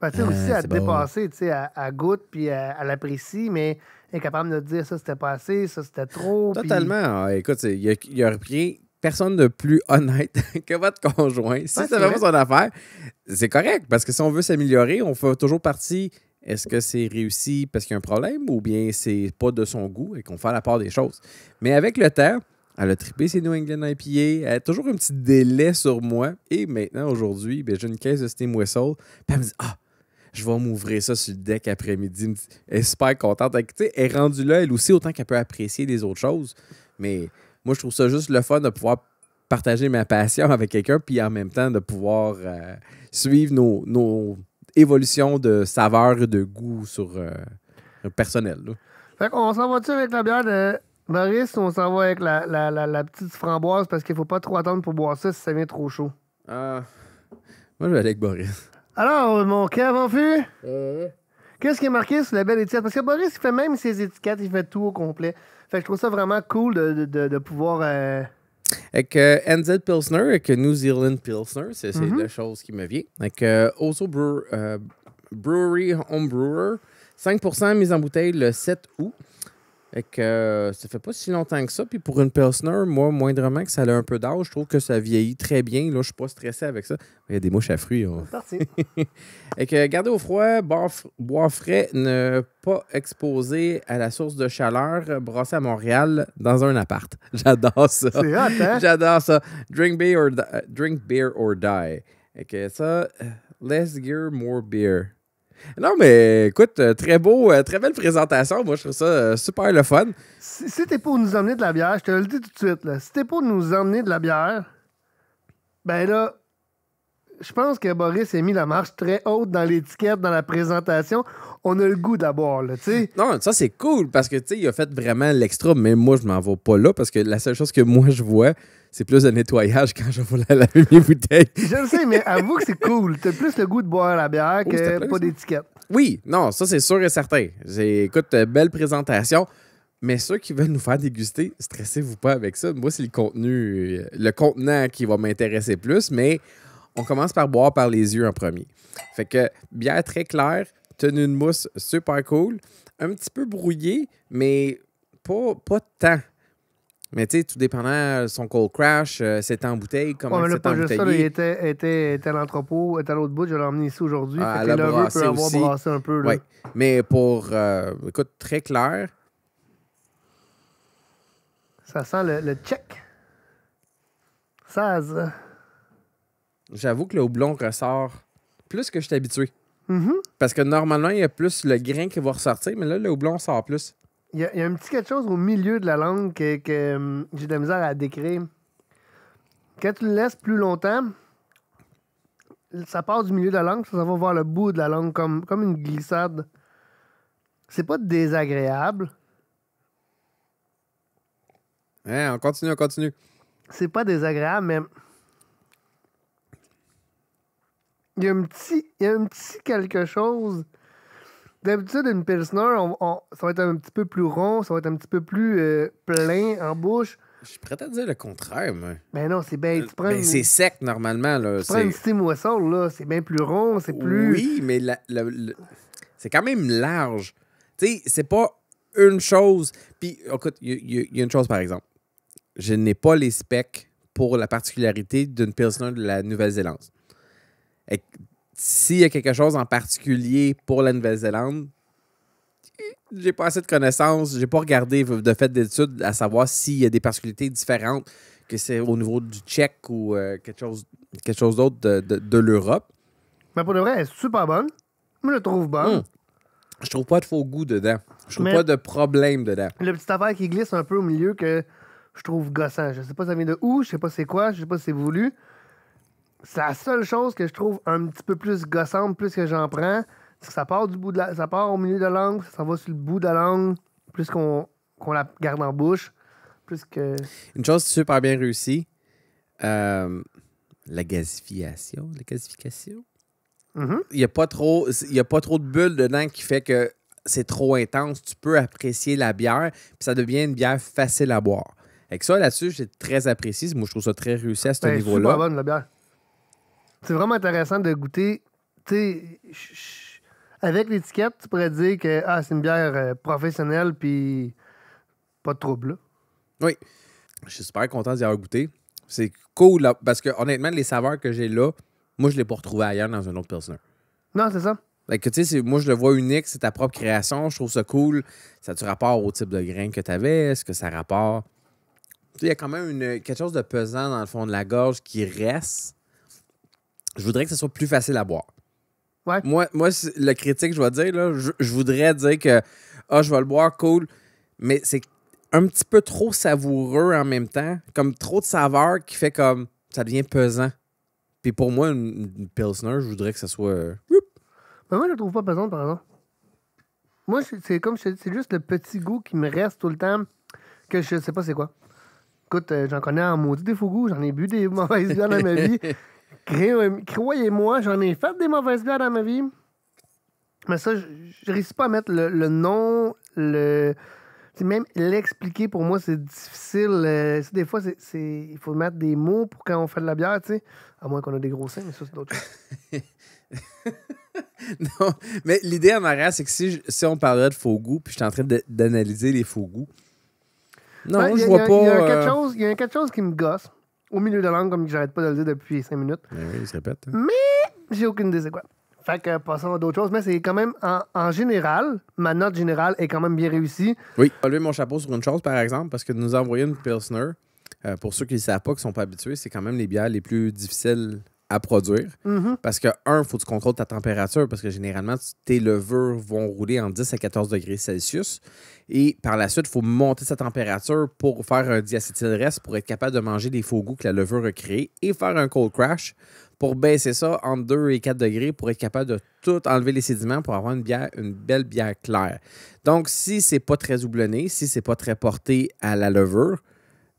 ben, a euh, aussi, à dépasser, tu sais, à goûte, puis à elle mais incapable de dire ça c'était pas assez, ça c'était trop. Totalement. Ah, écoute, il n'y a, y personne de plus honnête que votre conjoint. Si ça pas son affaire, c'est correct parce que si on veut s'améliorer, on fait toujours partie. Est-ce que c'est réussi parce qu'il y a un problème ou bien c'est pas de son goût et qu'on fait la part des choses? Mais avec le temps, elle a trippé ses New England IPA. Elle a toujours un petit délai sur moi. Et maintenant, aujourd'hui, ben, j'ai une caisse de Steam Whistle. elle me dit Ah, je vais m'ouvrir ça sur le deck après-midi. Elle est super contente. Elle, elle est rendue là, elle aussi, autant qu'elle peut apprécier des autres choses. Mais moi, je trouve ça juste le fun de pouvoir partager ma passion avec quelqu'un, puis en même temps de pouvoir euh, suivre nos, évolutions de saveur et de goût sur euh, personnel. On Fait s'en va-tu avec la bière de Boris ou on s'en va avec la, petite framboise parce qu'il faut pas trop attendre pour boire ça si ça vient trop chaud? Ah, moi, je vais aller avec Boris. Alors, euh, mon cave en fut? Euh. Qu'est-ce qui est marqué sur la belle étiquette? Parce que Boris, il fait même ses étiquettes, il fait tout au complet. Fait que je trouve ça vraiment cool de, de, pouvoir. Euh, Avec NZ Pilsner et New Zealand Pilsner, c'est mhm. la chose qui me vient. Avec Oso Brewer, Brewery Home Brewer, 5 mise en bouteille le 7 août. Et que euh, ça fait pas si longtemps que ça. Puis pour une personne moi, moindrement que ça a un peu d'âge, je trouve que ça vieillit très bien. Là, je suis pas stressé avec ça. Il y a des mouches à fruits. Parti. Et que garder au froid, boire, frais, ne pas exposer à la source de chaleur, brasser à Montréal dans un appart. J'adore ça. C'est hot, hein? J'adore ça. Drink beer or, drink beer or die. Et que ça, euh, less gear, more beer. Non, mais écoute, euh, très beau, euh, très belle présentation. Moi, je trouve ça euh, super le fun. Si, c'était t'es pour nous emmener de la bière, je te le dis tout de suite, si t'es pour nous emmener de la bière, ben là, je pense que Boris a mis la marche très haute dans l'étiquette, dans la présentation. On a le goût d'abord, là, tu sais. Non, ça, c'est cool parce que, tu sais, il a fait vraiment l'extra, mais moi, je m'en vais pas là parce que la seule chose que moi, je vois, c'est plus le nettoyage quand je vais la mes bouteilles. je le sais, mais avoue que c'est cool. T'as plus le goût de boire la bière oh, que pas d'étiquette. Oui, non, ça, c'est sûr et certain. Écoute, euh, belle présentation. Mais ceux qui veulent nous faire déguster, stressez-vous pas avec ça. Moi, c'est le contenu, euh, le contenant qui va m'intéresser plus, mais on commence par boire par les yeux en premier. Fait que bière très claire, tenue de mousse super cool, un petit peu brouillée, mais pas, pas tant. Mais tu sais, tout dépendant, euh, son cold crash, c'est euh, en bouteille, comment ouais, mais là, pas juste ça, il était, était, à l'entrepôt, était à l'autre bout, je l'ai emmené ici aujourd'hui. Ah, fait que peut avoir brassé un peu. Là. Mais pour, euh, écoute, très clair. Ça sent le, le check. 16 j'avoue que le houblon ressort plus que je suis habitué. Mm-hmm. Parce que normalement, il y a plus le grain qui va ressortir, mais là, le houblon sort plus. Il y, a, un petit quelque chose au milieu de la langue que, euh, j'ai de la misère à décrire. Quand tu le laisses plus longtemps, ça part du milieu de la langue, ça va voir le bout de la langue comme, comme une glissade. C'est pas désagréable. Hein, on continue, on continue. C'est pas désagréable, mais il y a un petit, un petit quelque chose. D'habitude, une Pilsner, ça va être un petit peu plus rond, ça va être un petit peu plus euh, plein en bouche. Je suis prêt à dire le contraire, mais Ben non, c'est bien. Euh, ben, c'est sec, normalement. Là. Tu prends une petite moisson, là. C'est bien plus rond, c'est plus. Oui, mais c'est quand même large. Tu sais, c'est pas une chose. Puis, écoute, il y, y, a une chose, par exemple. Je n'ai pas les specs pour la particularité d'une Pilsner de la Nouvelle-Zélande. S'il y a quelque chose en particulier pour la Nouvelle-Zélande, j'ai pas assez de connaissances, j'ai pas regardé de fait d'études à savoir s'il y a des particularités différentes, que c'est au niveau du Tchèque ou euh, quelque chose, quelque chose d'autre de, de, l'Europe. Mais pour de vrai, est super bonne. je la trouve bonne. Hmm. Je trouve pas de faux goût dedans. Je trouve pas de problème dedans. Le petit affaire qui glisse un peu au milieu que je trouve gossant. Je sais pas ça vient de où, je sais pas c'est quoi, je sais pas si c'est voulu c'est la seule chose que je trouve un petit peu plus gossante, plus que j'en prends. C'est que ça part du bout de la, part au milieu de la langue, ça va sur le bout de la langue, plus qu'on la garde en bouche. Plus que. Une chose super bien réussie. Euh, la gasification. La gasification. Mm-hmm. Il n'y a, a, pas trop de bulles dedans qui fait que c'est trop intense. Tu peux apprécier la bière, puis ça devient une bière facile à boire. Avec ça, là-dessus, j'ai très apprécié. Moi, je trouve ça très réussi à ce ben, niveau-là. bonne, la bière. C'est vraiment intéressant de goûter. Tu sais, avec l'étiquette, tu pourrais dire que ah, c'est une bière euh, professionnelle, puis pas de trouble. Oui. Je suis super content d'y avoir goûté. C'est cool, parce que honnêtement, les saveurs que j'ai là, moi, je les pas retrouvées ailleurs dans un autre personnel. Non, c'est ça. tu sais, moi, je le vois unique, c'est ta propre création, je trouve ça cool. Ça a-tu rapport au type de grain que tu avais? Est-ce que ça rapporte? Il y a quand même une, quelque chose de pesant dans le fond de la gorge qui reste, je voudrais que ce soit plus facile à boire. Ouais. Moi, moi le critique, je vais dire, là, je, voudrais dire que ah, je vais le boire, cool, mais c'est un petit peu trop savoureux en même temps, comme trop de saveur qui fait comme ça devient pesant. Puis pour moi, une, Pilsner, je voudrais que ce soit. Euh, mais moi, je le trouve pas pesante, par exemple. Moi, c'est comme c'est juste le petit goût qui me reste tout le temps que je sais pas c'est quoi. Écoute, euh, j'en connais un maudit des faux goûts, j'en ai bu des mauvaises dans ma vie. Euh, croyez-moi, j'en ai fait des mauvaises blagues dans ma vie. Mais ça, je, ne réussis pas à mettre le, nom, le. Même l'expliquer pour moi, c'est difficile. Euh, des fois, c'est, il faut mettre des mots pour quand on fait de la bière, À moins qu'on a des gros seins, mais ça, c'est d'autres choses. non, mais l'idée en arrière, c'est que si, si on parlait de faux goûts, puis je suis en train d'analyser les faux goûts. Non, je vois pas. Il y, euh, y, a quelque chose qui me gosse au milieu de langue, comme j'arrête pas de le dire depuis cinq minutes. Mais ben oui, il se répète. Hein. Mais j'ai aucune idée Fait que passons à d'autres choses, mais c'est quand même, en, général, ma note générale est quand même bien réussie. Oui, lever mon chapeau sur une chose, par exemple, parce que de nous envoyer une Pilsner, euh, pour ceux qui ne savent pas, qui ne sont pas habitués, c'est quand même les bières les plus difficiles à produire. Mm-hmm. Parce que, un, il faut que tu contrôles ta température parce que généralement, tes levures vont rouler en 10 à 14 degrés Celsius. Et par la suite, il faut monter sa température pour faire un reste pour être capable de manger les faux goûts que la levure a créés et faire un cold crash pour baisser ça entre 2 et 4 degrés pour être capable de tout enlever les sédiments pour avoir une bière, une belle bière claire. Donc, si c'est pas très houblonné, si c'est pas très porté à la levure,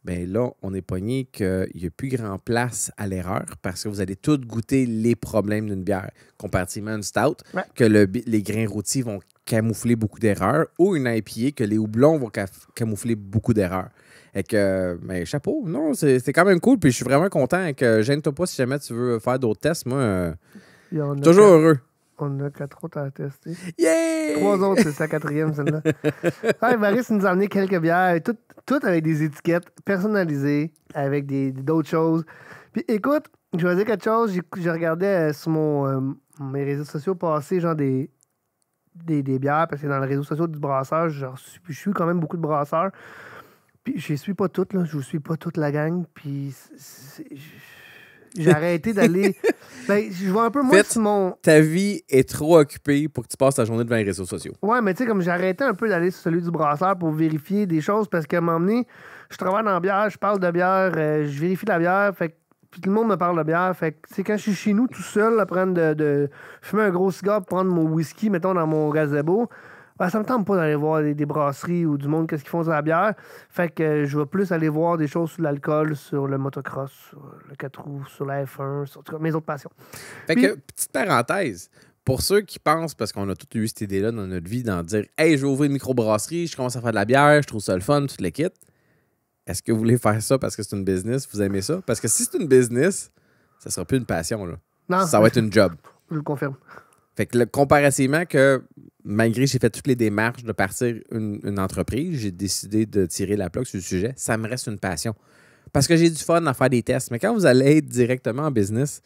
bien là, on est pogné qu'il n'y a plus grand place à l'erreur parce que vous allez tous goûter les problèmes d'une bière, comparativement à une stout, que les grains rôtis vont camoufler beaucoup d'erreurs, ou une IPA que les houblons vont camoufler beaucoup d'erreurs. Et que, mais ben, chapeau, non, c'est quand même cool. Puis je suis vraiment content. que gêne-toi pas si jamais tu veux faire d'autres tests. Moi, euh, toujours heureux. On a quatre autres à tester. Trois autres, c'est sa quatrième, celle-là. Maris nous a amené quelques bières, toutes, avec des étiquettes personnalisées, avec d'autres choses. Puis écoute, je vais quelque chose. Je regardais euh, sur mon, euh, mes réseaux sociaux passer, genre des, des, des, bières, parce que dans les réseaux sociaux du brasseur, je, suis quand même beaucoup de brasseurs. Puis je suis pas toutes, là. Je suis pas toute la gang. Puis j'ai arrêté d'aller. Ben, je vois un peu moins mon. Ta vie est trop occupée pour que tu passes ta journée devant les réseaux sociaux. Ouais, mais tu sais, comme j'ai arrêté un peu d'aller sur celui du brasseur pour vérifier des choses parce qu'à un moment je travaille dans la bière, je parle de bière, euh, je vérifie la bière, fait puis tout le monde me parle de bière. Fait que, c'est quand je suis chez nous tout seul, à prendre de, de, fumer un gros cigare, prendre mon whisky, mettons, dans mon gazebo, ben, ça me tente pas d'aller voir des, brasseries ou du monde, qu'est-ce qu'ils font sur la bière. Fait que euh, je vais plus aller voir des choses sur l'alcool, sur le motocross, sur le 4 roues, sur la F1, sur mes autres passions. Fait que, petite parenthèse, pour ceux qui pensent, parce qu'on a tous eu cette idée-là dans notre vie, d'en dire Hey, je vais ouvrir une microbrasserie, je commence à faire de la bière, je trouve ça le fun, tu te Est-ce que vous voulez faire ça parce que c'est une business Vous aimez ça Parce que si c'est une business, ça sera plus une passion. Là. Non, ça va être une job. Je le confirme. Fait que le, comparativement que malgré j'ai fait toutes les démarches de partir une, entreprise, j'ai décidé de tirer la plaque sur le sujet, ça me reste une passion. Parce que j'ai du fun à faire des tests. Mais quand vous allez être directement en business,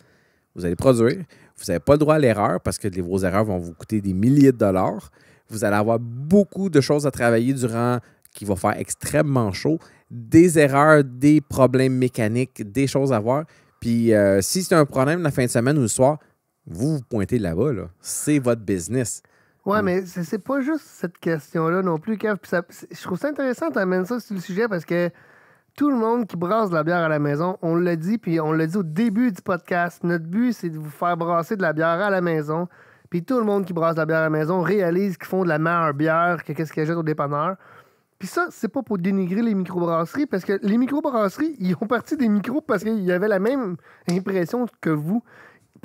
vous allez produire, vous n'avez pas le droit à l'erreur parce que vos erreurs vont vous coûter des milliers de dollars. Vous allez avoir beaucoup de choses à travailler durant qui va faire extrêmement chaud, des erreurs, des problèmes mécaniques, des choses à voir. Puis euh, si c'est un problème la fin de semaine ou le soir, vous vous pointez là-bas, là. c'est votre business. Oui, mm. mais c'est pas juste cette question-là non plus, Kev. je trouve ça intéressant tu amènes ça sur le sujet parce que tout le monde qui brasse de la bière à la maison, on l'a dit, puis on l'a dit au début du podcast, notre but, c'est de vous faire brasser de la bière à la maison. Puis tout le monde qui brasse de la bière à la maison réalise qu'ils font de la meilleure bière que qu'est-ce qu'ils jettent au dépanneur. Puis ça, c'est pas pour dénigrer les microbrasseries, parce que les microbrasseries, ils ont parti des micros parce qu'ils avaient la même impression que vous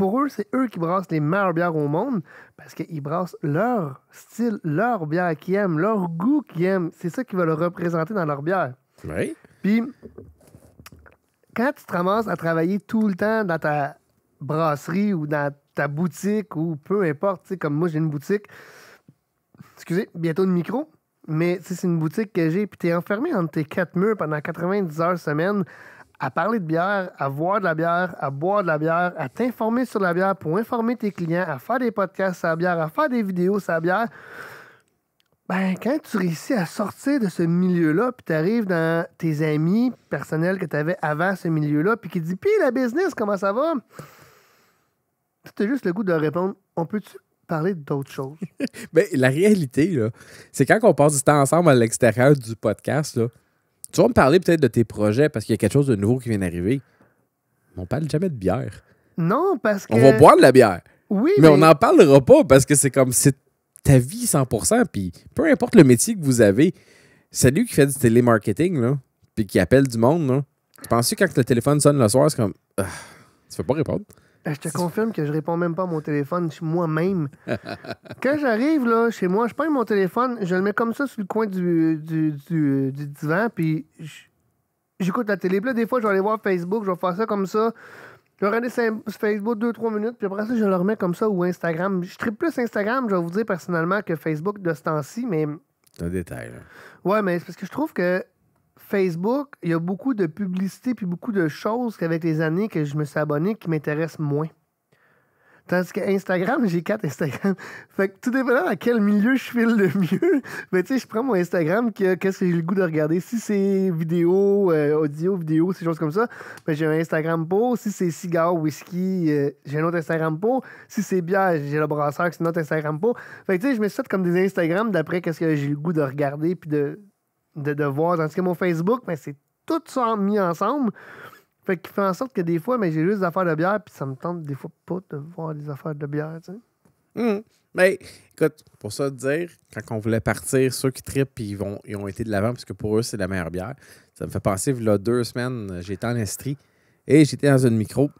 pour eux, c'est eux qui brassent les meilleures bières au monde parce qu'ils brassent leur style, leur bière qu'ils aiment, leur goût qu'ils aiment. C'est ça qui va le représenter dans leur bière. Oui. Puis, quand tu te ramasses à travailler tout le temps dans ta brasserie ou dans ta boutique ou peu importe, tu sais comme moi, j'ai une boutique, excusez, bientôt le micro, mais c'est une boutique que j'ai, puis tu es enfermé entre tes quatre murs pendant 90 heures semaine à parler de bière, à voir de la bière, à boire de la bière, à t'informer sur la bière pour informer tes clients, à faire des podcasts sur la bière, à faire des vidéos sur la bière. Ben, quand tu réussis à sortir de ce milieu-là, puis tu arrives dans tes amis personnels que tu avais avant ce milieu-là, puis qui dit Puis la business, comment ça va Tu juste le goût de répondre On peut-tu parler d'autres choses ben, la réalité, là, c'est quand on passe du temps ensemble à l'extérieur du podcast, là, tu vas me parler peut-être de tes projets parce qu'il y a quelque chose de nouveau qui vient d'arriver. On parle jamais de bière. Non, parce que. On va boire de la bière. Oui. Mais, on n'en parlera pas parce que c'est comme c'est ta vie 100%. Puis peu importe le métier que vous avez, c'est lui qui fait du télémarketing, là, puis qui appelle du monde, là, tu penses que quand le téléphone sonne le soir, c'est comme. Ah, tu tu peux pas répondre. Ben, je te confirme que je réponds même pas à mon téléphone moi-même. Quand j'arrive là chez moi, je prends mon téléphone, je le mets comme ça sur le coin du, du, divan, puis j'écoute la télé. Puis là, des fois, je vais aller voir Facebook, je vais faire ça comme ça. Je vais regarder sur Facebook 2-3 minutes, puis après ça, je le remets comme ça ou Instagram. Je tripe plus Instagram, je vais vous dire personnellement, que Facebook de ce temps-ci, mais. C'est un détail. Là. Ouais, mais c'est parce que je trouve que Facebook, il y a beaucoup de publicité puis beaucoup de choses qu'avec les années que je me suis abonné qui m'intéressent moins. Tandis que Instagram, j'ai quatre Instagram. Fait que tout dépendant à quel milieu je file le mieux, mais ben, tu sais, je prends mon Instagram, qu'est-ce que j'ai le goût de regarder. Si c'est vidéo, euh, audio, vidéo, ces choses comme ça, ben j'ai un Instagram pour. Si c'est cigare, whisky, euh, j'ai un autre Instagram pour. Si c'est bière, j'ai le brasseur, c'est un autre Instagram pour. Fait que tu sais, je me souhaite comme des Instagrams d'après qu'est-ce que j'ai le goût de regarder puis de, de, devoirs. voir. ce que mon Facebook, mais ben, c'est tout ça mis ensemble. Fait qu'il fait en sorte que des fois, mais ben, j'ai juste des affaires de bière, puis ça me tente des fois pas de voir des affaires de bière, tu Mais mmh. ben, écoute, pour ça dire, quand on voulait partir, ceux qui trippent, ils, vont, ils ont été de l'avant parce que pour eux, c'est la meilleure bière. Ça me fait penser, il deux semaines, j'étais en Estrie et j'étais dans une micro.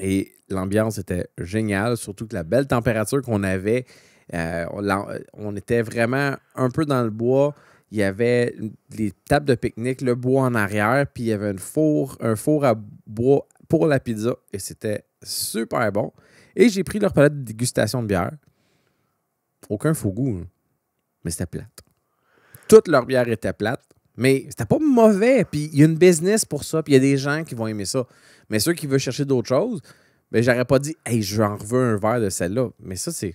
Et l'ambiance était géniale, surtout que la belle température qu'on avait, euh, on, on était vraiment un peu dans le bois il y avait les tables de pique-nique, le bois en arrière, puis il y avait four, un four à bois pour la pizza et c'était super bon. Et j'ai pris leur palette de dégustation de bière. Aucun faux goût, hein. mais c'était plate. Toute leur bière était plate, mais c'était pas mauvais. Puis il y a une business pour ça, puis il y a des gens qui vont aimer ça. Mais ceux qui veulent chercher d'autres choses, ben j'aurais pas dit, hey, je en veux un verre de celle-là. Mais ça, c'est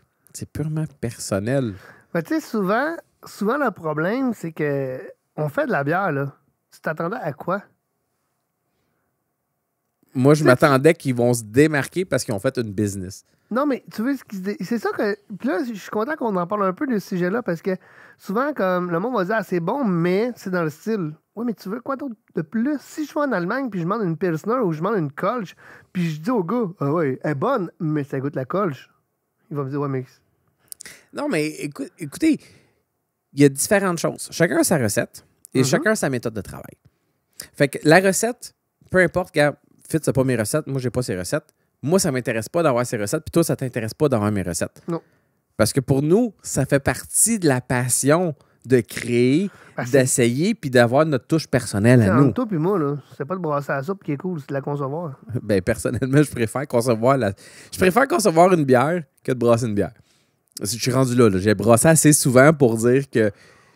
purement personnel. tu sais, souvent, souvent, le problème, c'est que on fait de la bière, là. Tu t'attendais à quoi? Moi, je m'attendais qu'ils vont se démarquer parce qu'ils ont fait une business. Non, mais tu veux, c'est ça que. Puis là, je suis content qu'on en parle un peu de ce sujet-là parce que souvent, comme le monde va dire, ah, c'est bon, mais c'est dans le style. Oui, mais tu veux quoi d'autre de plus? Si je suis en Allemagne puis je demande une Pilsner ou je demande une Colch, puis je dis au gars, ah ouais, elle est bonne, mais ça goûte la Colch. Il va me dire, ouais, mais. Non, mais écoute, écoutez, il y a différentes choses. Chacun a sa recette et mhm. chacun a sa méthode de travail. Fait que la recette, peu importe, gars, Fit, c'est pas mes recettes, moi, j'ai pas ces recettes. Moi, ça m'intéresse pas d'avoir ces recettes, puis toi, ça t'intéresse pas d'avoir mes recettes. Non. Parce que pour nous, ça fait partie de la passion de créer, d'essayer, puis d'avoir notre touche personnelle à nous. Toi puis moi, là, c'est pas de brasser la soupe qui est cool, c'est de la concevoir. Ben, personnellement, je préfère concevoir la... Je préfère concevoir une bière que de brasser une bière. Je suis rendu là. J'ai brossé assez souvent pour dire que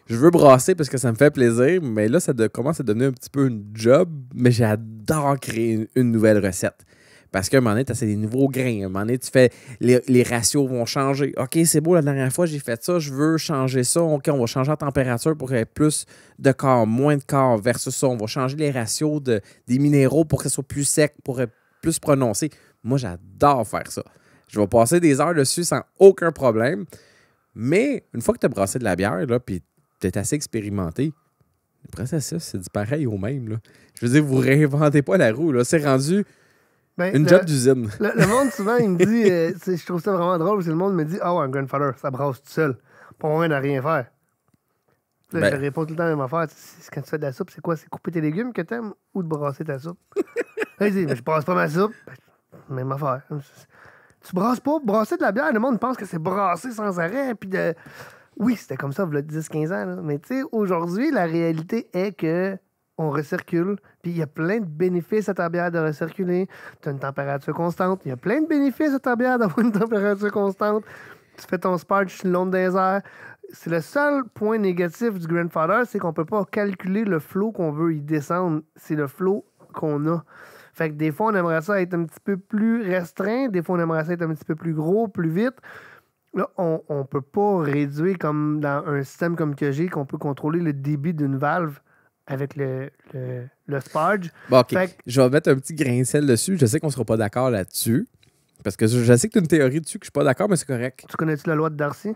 je veux brasser parce que ça me fait plaisir, mais là, ça commence à donner un petit peu une job, mais j'adore créer une, nouvelle recette. Parce qu'à un moment donné, tu as des nouveaux grains. À un moment donné, tu fais. Les, ratios vont changer. OK, c'est beau, la dernière fois, j'ai fait ça, je veux changer ça. OK, on va changer la température pour qu'il y ait plus de corps, moins de corps, versus ça. On va changer les ratios de, des minéraux pour que ce soit plus sec, pour être plus prononcé. Moi, j'adore faire ça. Je vais passer des heures dessus sans aucun problème. Mais une fois que tu as brassé de la bière, là, puis tu es assez expérimenté, le processus, c'est du pareil au même. Là. Je veux dire, vous réinventez pas la roue. C'est rendu ben, une job d'usine. Le, monde, souvent, il me dit, euh, je trouve ça vraiment drôle, c'est le monde me dit Ah, oh, un grandfather, ça brasse tout seul. Pas moyen de rien faire. Là, ben je réponds tout le temps la même affaire. Quand tu fais de la soupe, c'est quoi C'est couper tes légumes que t'aimes ou de brasser ta soupe Vas-y, mais je brasse pas ma soupe. Ben, même affaire. Tu brasses pas. Brasser de la bière, le monde pense que c'est brasser sans arrêt. Puis de... Oui, c'était comme ça, il y a 10-15 ans. Mais tu sais, aujourd'hui, la réalité est que on recircule. Puis il y a plein de bénéfices à ta bière de recirculer. Tu as une température constante. Il y a plein de bénéfices à ta bière d'avoir une température constante. Tu fais ton sparge sur long des airs. C'est le seul point négatif du Grandfather, c'est qu'on peut pas calculer le flot qu'on veut y descendre. C'est le flot qu'on a. Fait que des fois, on aimerait ça être un petit peu plus restreint, des fois, on aimerait ça être un petit peu plus gros, plus vite. Là, on ne peut pas réduire comme dans un système comme que j'ai, qu'on peut contrôler le débit d'une valve avec le, le, sparge. Bon, Je vais mettre un petit grain de sel dessus. Je sais qu'on ne sera pas d'accord là-dessus. Parce que je, sais que tu as une théorie dessus que je suis pas d'accord, mais c'est correct. Tu connais-tu la loi de Darcy?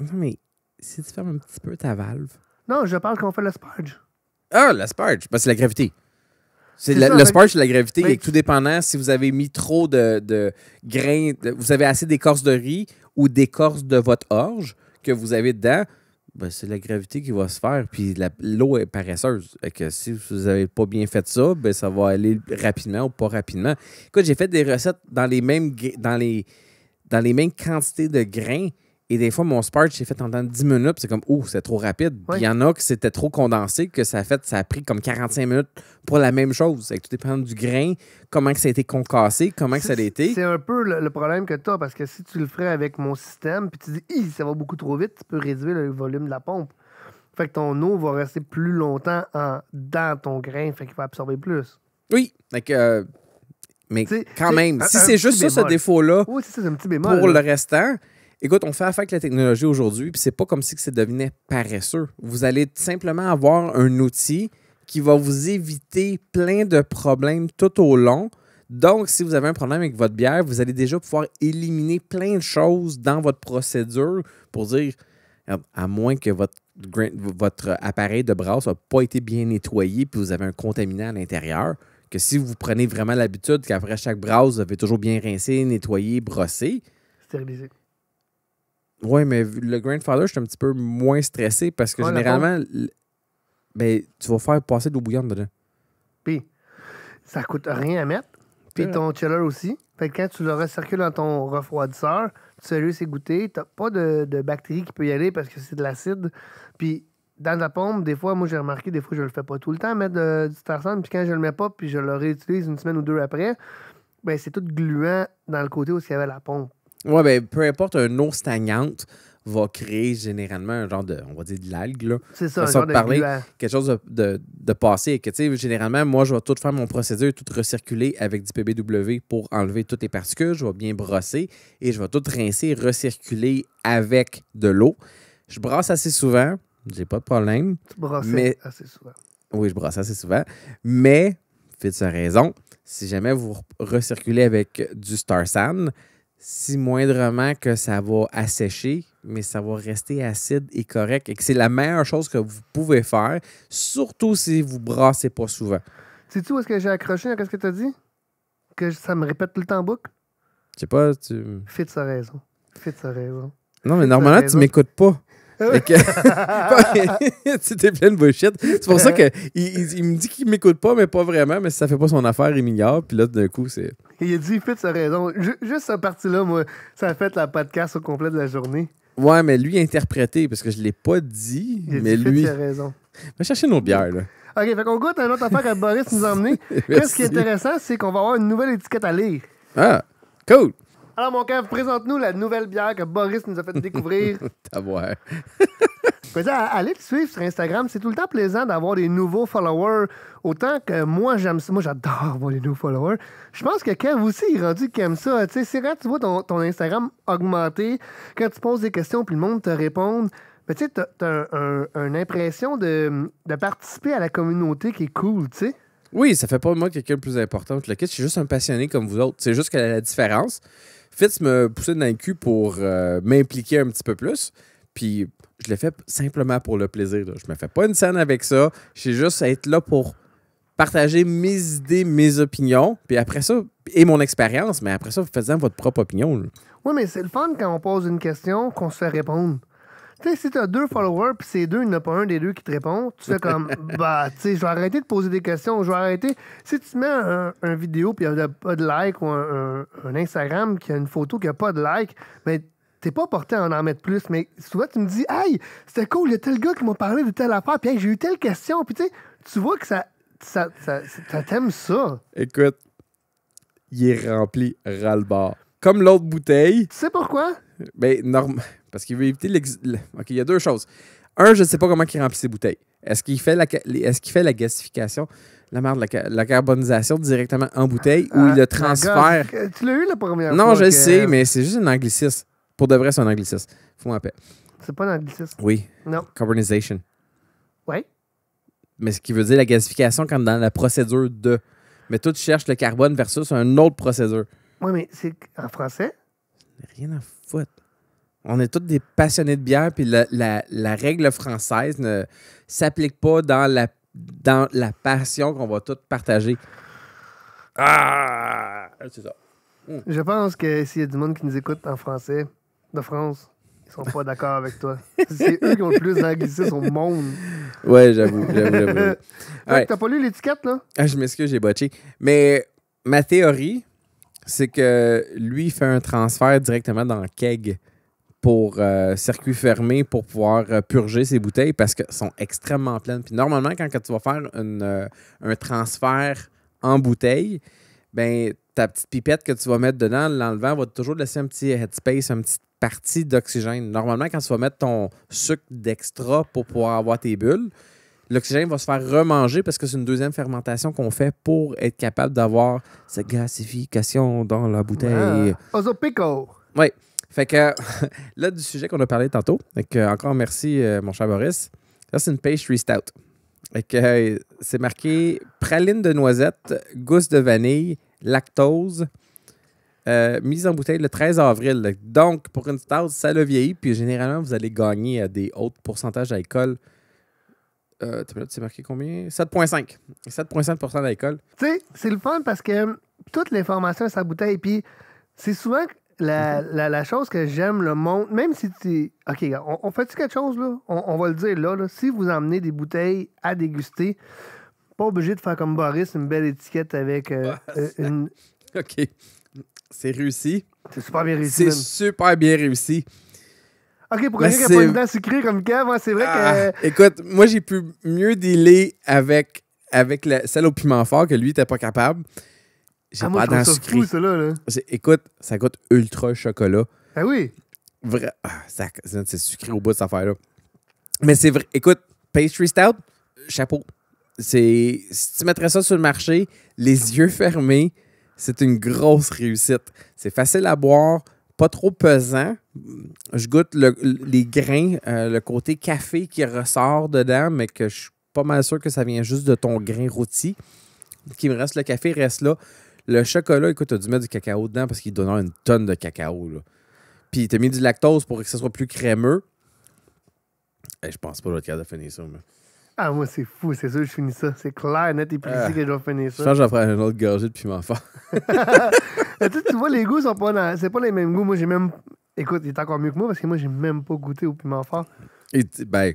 Non, mais si tu fermes un petit peu ta valve. Non, je parle qu'on fait le sparge. Ah, le sparge. Ben, c'est la gravité. C'est le sport c'est la gravité. Ben, tout dépendant si vous avez mis trop de, de grains, vous avez assez d'écorce de riz ou d'écorce de votre orge que vous avez dedans, ben, c'est la gravité qui va se faire. Puis l'eau est paresseuse. que si vous n'avez pas bien fait ça, ben ça va aller rapidement ou pas rapidement. Écoute, j'ai fait des recettes dans les mêmes, dans les, dans les mêmes quantités de grains et des fois, mon sparge s'est fait en 10 minutes, c'est comme, Oh, c'est trop rapide. il y en a que c'était trop condensé, que ça a fait, ça a pris comme 45 minutes pour la même chose. tu tout dépend du grain, comment que ça a été concassé, comment que ça a été. C'est un peu le, problème que tu as, parce que si tu le ferais avec mon système, puis tu dis, ça va beaucoup trop vite, tu peux réduire le volume de la pompe. Fait que ton eau va rester plus longtemps dans ton grain, fait qu'il va absorber plus. Oui, mais quand même, si c'est juste ça, ce défaut-là, pour le restant, Écoute, on fait affaire avec la technologie aujourd'hui, puis c'est pas comme si ça devenait paresseux. Vous allez simplement avoir un outil qui va vous éviter plein de problèmes tout au long. Donc, si vous avez un problème avec votre bière, vous allez déjà pouvoir éliminer plein de choses dans votre procédure pour dire, à moins que votre, appareil de brasse n'a pas été bien nettoyé, puis vous avez un contaminant à l'intérieur, que si vous prenez vraiment l'habitude qu'après chaque brasse, vous avez toujours bien rincé, nettoyé, brossé. Stérilisé. Oui, mais le Grandfather, je suis un petit peu moins stressé parce que ah, généralement, ben, tu vas faire passer de l'eau bouillante dedans. Puis, ça coûte rien à mettre. Puis ton chiller aussi. Fait quand tu le recircules dans ton refroidisseur, tu sais goûté. Tu n'as pas de, bactéries qui peut y aller parce que c'est de l'acide. Puis dans la pompe, des fois, moi j'ai remarqué, des fois je le fais pas tout le temps, mettre euh, du tarsan. Puis quand je le mets pas, puis je le réutilise une semaine ou deux après, ben c'est tout gluant dans le côté où il y avait la pompe. Ouais, ben, peu importe, un eau stagnante va créer généralement un genre de, on va dire de l'algue, C'est ça, un genre parler, quelque chose de, de, passé. Et que, tu sais, généralement, moi, je vais tout faire mon procédure, tout recirculer avec du PBW pour enlever toutes les particules. Je vais bien brosser et je vais tout rincer, recirculer avec de l'eau. Je brosse assez souvent. J'ai pas de problème. Tu brosses assez souvent. Oui, je brosse assez souvent. Mais, faites sa raison, si jamais vous recirculez avec du Star Sand, si moindrement que ça va assécher, mais ça va rester acide et correct et que c'est la meilleure chose que vous pouvez faire, surtout si vous brassez pas souvent. c'est tu où est-ce que j'ai accroché à ce que tu as dit? Que ça me répète tout le temps en boucle? Je sais pas, tu. fais sa raison. sa raison. Non, mais normalement, tu m'écoutes pas. C'était plein de bullshit. C'est pour ça qu'il il, me dit qu'il m'écoute pas, mais pas vraiment, mais si ça fait pas son affaire, il m'ignore. Puis là, d'un coup, c'est. Il a dit, Fit, sa raison. juste cette partie-là, moi, ça a fait la podcast au complet de la journée. Ouais, mais lui, interprété, parce que je l'ai pas dit, il a mais lui. raison. Va chercher nos bières, là. OK, fait qu'on goûte une autre affaire que Boris nous a emmené. Qu'est-ce qui est intéressant, c'est qu'on va avoir une nouvelle étiquette à lire. Ah, cool. Alors, mon Kev, présente-nous la nouvelle bière que Boris nous a fait découvrir. T'as voir. allez te suivre sur Instagram. C'est tout le temps plaisant d'avoir des nouveaux followers. Autant que moi, j'aime ça. Moi, j'adore voir les nouveaux followers. Je pense que Kev aussi est rendu qu'il aime ça. Tu sais, c'est tu vois ton, Instagram augmenter, quand tu poses des questions puis le monde te répond. Mais tu sais, t'as as une impression de, participer à la communauté qui est cool, tu sais. Oui, ça fait pas moi quelqu'un de plus important que le kit. Je suis juste un passionné comme vous autres. C'est juste que la différence, Fitz me poussait dans le cul pour euh, m'impliquer un petit peu plus. Puis je l'ai fait simplement pour le plaisir. Là. Je me fais pas une scène avec ça. J'ai juste à être là pour partager mes idées, mes opinions. Puis après ça, et mon expérience, mais après ça, vous faites votre propre opinion. Oui, mais c'est le fun quand on pose une question, qu'on se fait répondre. Tu sais, si t'as deux followers, puis c'est deux, il n'y en a pas un des deux qui te répond, tu fais comme, bah, tu je vais arrêter de poser des questions, je vais arrêter. Si tu mets un, vidéo, puis il n'y a pas de like, ou un, Instagram qui a une photo qui a pas de like, mais t'es pas porté à en en mettre plus, mais souvent tu me dis, hey, c'était cool, il y a tel gars qui m'a parlé de telle affaire, puis j'ai eu telle question, puis tu sais, tu vois que ça, ça, t'aime ça. Écoute, il est rempli ras le Comme l'autre bouteille. Tu sais pourquoi? Ben, norm... Parce qu'il veut éviter l'ex. OK, il y a deux choses. Un, je ne sais pas comment il remplit ses bouteilles. Est-ce qu'il fait la, est-ce qu'il fait la gasification, la merde, la, la carbonisation directement en bouteille ah, ou il le transfère? Euh, tu l'as eu la première non, fois. Non, je le sais, mais c'est juste un anglicisme. Pour de vrai, c'est un anglicisme. Faut m'appeler C'est pas un anglicisme. Oui. Non. Carbonisation. Oui. Mais ce qui veut dire la gasification comme dans la procédure de. Mais toi, tu cherches le carbone versus un autre procédure. Oui, mais c'est en français? Rien à faire. On est tous des passionnés de bière, puis la, règle française ne s'applique pas dans la, passion qu'on va tous partager. Ah! C'est ça. Hmm. Je pense que s'il y a du monde qui nous écoute en français, de France, ils sont pas d'accord avec toi. C'est eux qui ont le plus d'anglicisme au monde. Ouais, j'avoue, j'avoue, j'avoue. T'as pas lu l'étiquette, là? Ah, je m'excuse, j'ai botché. Mais ma théorie, c'est que lui fait un transfert directement dans le keg pour euh, circuit fermé pour pouvoir euh, purger ses bouteilles parce qu'elles sont extrêmement pleines. Puis normalement, quand, tu vas faire euh, un transfert en bouteille, ben ta petite pipette que tu vas mettre dedans, l'enlevant, va toujours laisser un petit headspace, une petite partie d'oxygène. Normalement, quand tu vas mettre ton sucre d'extra pour pouvoir avoir tes bulles, l'oxygène va se faire remanger parce que c'est une deuxième fermentation qu'on fait pour être capable d'avoir cette gasification dans la bouteille. Ah, Ozopico! Oui. Fait que là, du sujet qu'on a parlé tantôt, encore merci, euh, mon cher Boris. Là, c'est une pastry stout. Euh, c'est marqué praline de noisette, gousse de vanille, lactose. Euh, mise en bouteille le 13 avril. Donc, pour une stout, ça le vieillit. Puis généralement, vous allez gagner à des hauts pourcentages d'alcool euh, sais marqué combien 7,5. 7,5 d'alcool. Tu sais, c'est le fun parce que euh, toute l'information est sa bouteille. Puis c'est souvent la, mhm. chose que j'aime le monde, même si tu. OK, on, fait-tu quelque chose, là? On, va le dire là, Si vous emmenez des bouteilles à déguster, pas obligé de faire comme Boris une belle étiquette avec euh, euh, une. OK. C'est réussi. C'est super bien réussi. C'est super bien réussi. OK, pour quelqu'un n'y a pas une dent sucrée comme Kev, c'est vrai ah, que... Écoute, moi, j'ai pu mieux dealer avec, avec la, celle au piment fort que lui, n'était pas capable. J'ai ah, pas dent sucrée. Fou, ça, là, Écoute, ça goûte ultra chocolat. Ah oui? Vrai... Ah, c'est sucré au bout de cette affaire-là. Mais c'est vrai. Écoute, pastry stout, chapeau. Si tu mettrais ça sur le marché, les yeux fermés, c'est une grosse réussite. C'est facile à boire, pas trop pesant. Je goûte les grains, euh, le côté café qui ressort dedans, mais que je suis pas mal sûr que ça vient juste de ton grain rôti. Qui me reste, le café reste là. Le chocolat, écoute, tu as dû mettre du cacao dedans parce qu'il donnera une tonne de cacao. Puis tu mis du lactose pour que ce soit plus crémeux. Et eh, je pense pas que je de ça. Ah, moi, c'est fou, c'est sûr que je finis ça. C'est clair, net et précis ah. que je vais finir ça. Je pense que j'en un autre gorgée de piment fort. tu vois, les goûts sont pas C'est pas les mêmes goûts. Moi, j'ai même. Écoute, il est encore mieux que moi parce que moi, j'ai même pas goûté au piment fort. Et, ben,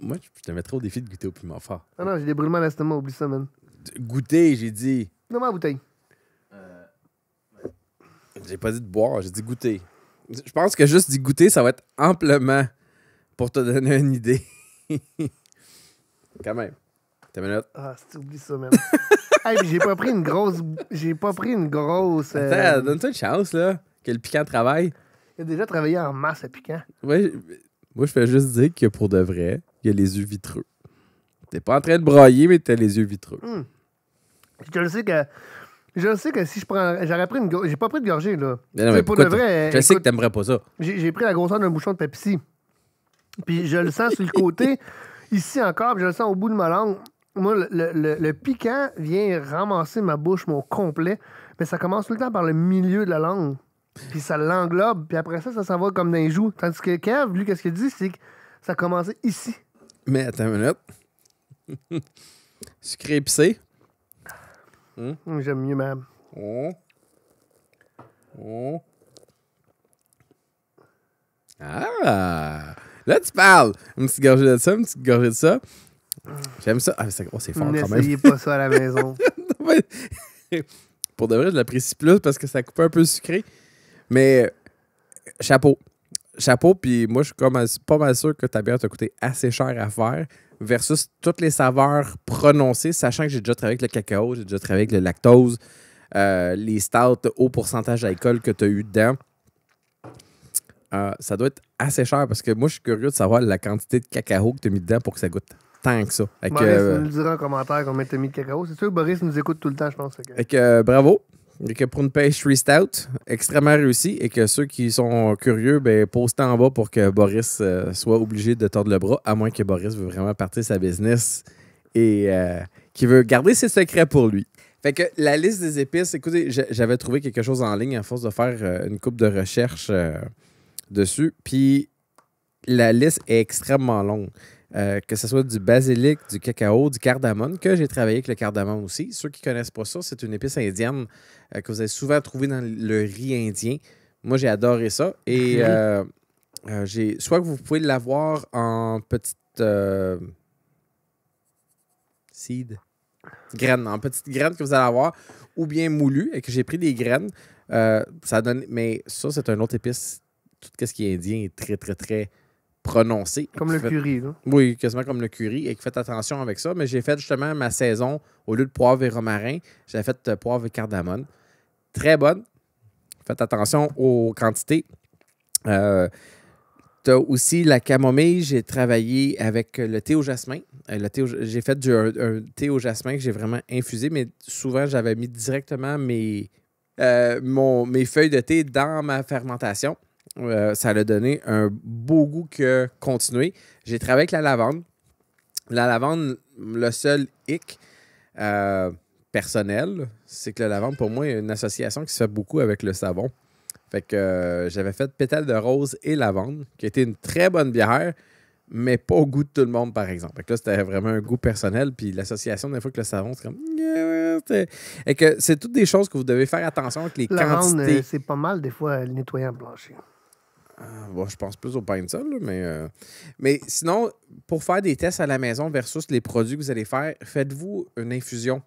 moi, je te trop au défi de goûter au piment fort. Ah non, j'ai des brûlements d'estomac, oublie ça, man. Goûter, j'ai dit. Non, ma bouteille. Euh... J'ai pas dit de boire, j'ai dit goûter. Je pense que juste d'y goûter, ça va être amplement pour te donner une idée. Quand même. T'as minute. Ah, tu oublies ça, man. j'ai pas pris une grosse. J'ai pas pris une grosse. Euh, donne-toi une chance, là, que le piquant travaille. Il a déjà travaillé en masse à piquant. moi, je fais juste dire que pour de vrai, il y a les yeux vitreux. T'es pas en train de broyer, mais t'as les yeux vitreux. Hmm. Je sais que. Je sais que si je prends. J'aurais pris une. J'ai pas pris de gorgée, là. Mais pour de vrai. Je sais que t'aimerais pas ça. J'ai pris la grosseur d'un bouchon de Pepsi. Puis je le sens sur le côté, ici encore, je le sens au bout de ma langue moi, le, piquant vient ramasser ma bouche, mon complet, mais ça commence tout le temps par le milieu de la langue. Puis ça l'englobe, puis après ça, ça s'en va comme dans les joues. Tandis que Kev, lui, qu'est-ce qu'il dit, c'est que ça commençait ici. Mais attends une minute. Sucré épicé. Hein? J'aime mieux même. Oh. Oh. Ah! Là, tu parles! Une petite gorgée de ça, une petite gorgée de ça. J'aime ça. Ah, oh, c'est fort quand même. N'essayez pas ça à la maison. Pour de vrai, je l'apprécie plus parce que ça coupe un peu sucré. Mais chapeau. Chapeau, puis moi, je suis pas mal sûr que ta bière t'a coûté assez cher à faire versus toutes les saveurs prononcées, sachant que j'ai déjà travaillé avec le cacao, j'ai déjà travaillé avec le lactose, euh, les stouts haut pourcentage d'alcool que tu as eu dedans. Euh, ça doit être assez cher parce que moi, je suis curieux de savoir la quantité de cacao que tu as mis dedans pour que ça goûte tant que ça. Boris euh, nous nous dira en commentaire combien t'as mis de cacao. C'est sûr que Boris nous écoute tout le temps, je pense. Et que, euh, bravo. Et que pour une pastry stout, extrêmement réussi. Et que ceux qui sont curieux, ben, postent en bas pour que Boris euh, soit obligé de tordre le bras, à moins que Boris veut vraiment partir sa business et qu'il veut garder ses secrets pour lui. Fait que la liste des épices, écoutez, j'avais trouvé quelque chose en ligne à force de faire une coupe de recherche dessus. Puis la liste est extrêmement longue. Euh, que ce soit du basilic, du cacao, du cardamone, que j'ai travaillé avec le cardamone aussi. Ceux qui ne connaissent pas ça, c'est une épice indienne euh, que vous avez souvent trouver dans le riz indien. Moi, j'ai adoré ça. Et ah euh, j'ai soit que vous pouvez l'avoir en petite seed. Graines, en petite graines que vous allez avoir, ou bien moulues, et que j'ai pris des graines. ça donne, mais ça, c'est un autre épice. Tout ce qui est indien est très, très, très prononcé. Comme le curry, non? Oui, quasiment comme le curry. Et faites attention avec ça. Mais j'ai fait justement ma saison, au lieu de poivre et romarin, j'ai fait euh, poivre et cardamone. Très bonne. Faites attention aux quantités. Euh, tu as aussi la camomille. J'ai travaillé avec euh, le thé au jasmin. J'ai fait du, un, thé au jasmin que j'ai vraiment infusé, mais souvent, j'avais mis directement mes feuilles de thé dans ma fermentation. Euh, ça a donné un beau goût que continuer. J'ai travaillé avec la lavande. La lavande, le seul hic euh, personnel, c'est que la lavande, pour moi, une association qui se fait beaucoup avec le savon. Fait que euh, j'avais fait pétales de rose et lavande, qui était une très bonne bière, mais pas au goût de tout le monde, par exemple. que là, c'était vraiment un goût personnel. Puis l'association, des fois, que le savon, c'est comme. Et que c'est toutes des choses que vous devez faire attention avec les la lavande, c'est pas mal, des fois, le nettoyant blanchi. Ah, bon, je pense plus au pain de mais, euh, mais sinon, pour faire des tests à la maison versus les produits que vous allez faire, faites-vous une infusion.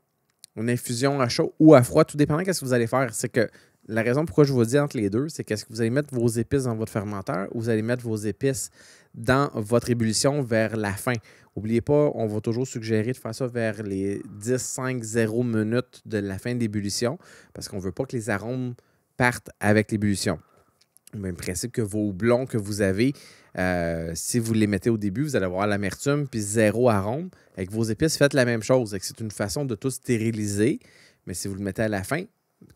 Une infusion à chaud ou à froid, tout dépendant de ce que vous allez faire. C'est que la raison pourquoi je vous dis entre les deux, c'est qu'est-ce que vous allez mettre vos épices dans votre fermenteur ou vous allez mettre vos épices dans votre ébullition vers la fin. N'oubliez pas, on va toujours suggérer de faire ça vers les 10, 5, 0 minutes de la fin d'ébullition parce qu'on ne veut pas que les arômes partent avec l'ébullition même principe que vos blonds que vous avez. Euh, si vous les mettez au début, vous allez avoir l'amertume puis zéro arôme. Avec vos épices, faites la même chose. C'est une façon de tout stériliser. Mais si vous le mettez à la fin,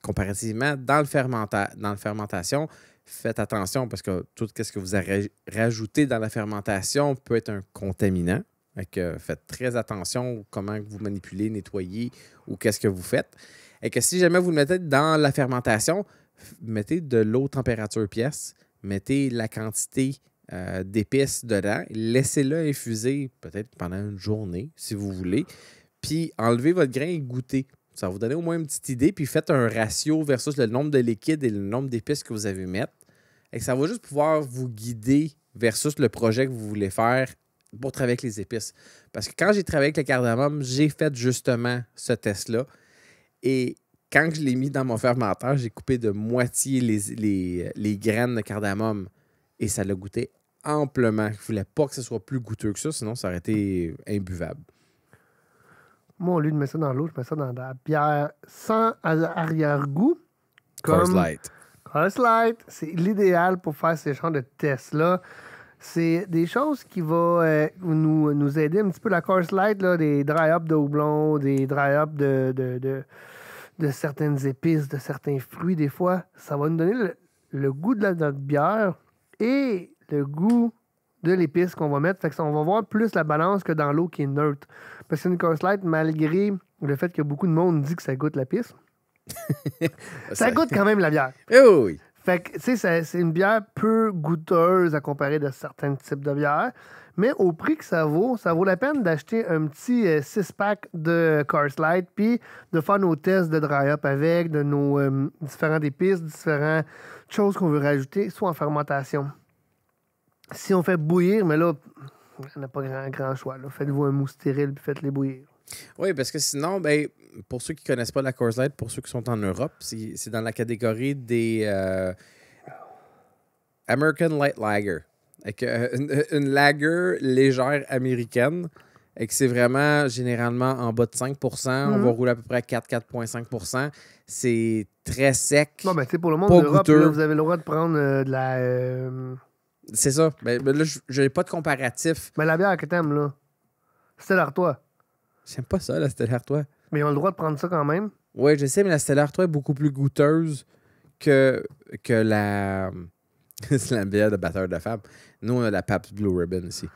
comparativement, dans, le fermenta dans la fermentation, faites attention parce que tout ce que vous avez rajouté dans la fermentation peut être un contaminant. que faites très attention comment vous manipulez, nettoyez ou qu'est-ce que vous faites. Et que si jamais vous le mettez dans la fermentation, mettez de l'eau température pièce, mettez la quantité euh, d'épices dedans, laissez-le infuser peut-être pendant une journée, si vous voulez, puis enlevez votre grain et goûtez. Ça va vous donner au moins une petite idée, puis faites un ratio versus le nombre de liquides et le nombre d'épices que vous avez mettre. Et ça va juste pouvoir vous guider versus le projet que vous voulez faire pour travailler avec les épices. Parce que quand j'ai travaillé avec le cardamome, j'ai fait justement ce test-là. Et quand je l'ai mis dans mon fermateur, j'ai coupé de moitié les, les, graines de cardamome et ça l'a goûté amplement. Je voulais pas que ce soit plus goûteux que ça, sinon ça aurait été imbuvable. Moi, au lieu de mettre ça dans l'eau, je mets ça dans la bière sans arrière-goût. Course Light. Light, c'est l'idéal pour faire ces genres de tests-là. C'est des choses qui vont euh, nous, aider un petit peu. La course Light, là, des dry-up de houblon, des dry-up de de certaines épices, de certains fruits, des fois, ça va nous donner le, goût de la, notre bière et le goût de l'épice qu'on va mettre. Fait que on va voir plus la balance que dans l'eau qui est neutre. Parce que une course light, malgré le fait que beaucoup de monde dit que ça goûte la pisse, ça goûte quand même la bière. Eh oui. Fait que, tu sais, c'est une bière peu goûteuse à comparer de certains types de bières mais au prix que ça vaut, ça vaut la peine d'acheter un petit euh, six-pack de Cars Light, puis de faire nos tests de dry-up avec, de nos euh, différentes épices, différentes choses qu'on veut rajouter, soit en fermentation. Si on fait bouillir, mais là, on n'a pas grand, grand choix. Faites-vous un mousse stérile, puis faites-les bouillir. Oui, parce que sinon, ben, pour ceux qui ne connaissent pas la Coors Light, pour ceux qui sont en Europe, c'est dans la catégorie des euh, American Light Lager. Avec, euh, une, une, lager légère américaine. Et que c'est vraiment généralement en bas de 5 On va mhm. rouler à peu près à 4-4,5 C'est très sec. c'est ben, pour le monde d'Europe, vous avez le droit de prendre euh, de la. Euh, c'est ça. Mais, ben, ben, là, je n'ai pas de comparatif. Mais la bière que t'aimes, là, Stella Artois. J'aime pas ça, la Stella Artois. Mais ils ont le droit de prendre ça quand même. Oui, je sais, mais la Stella Artois est beaucoup plus goûteuse que, que la. c'est la bière de batteur de femme. Nous, on a la PAPS Blue Ribbon ici.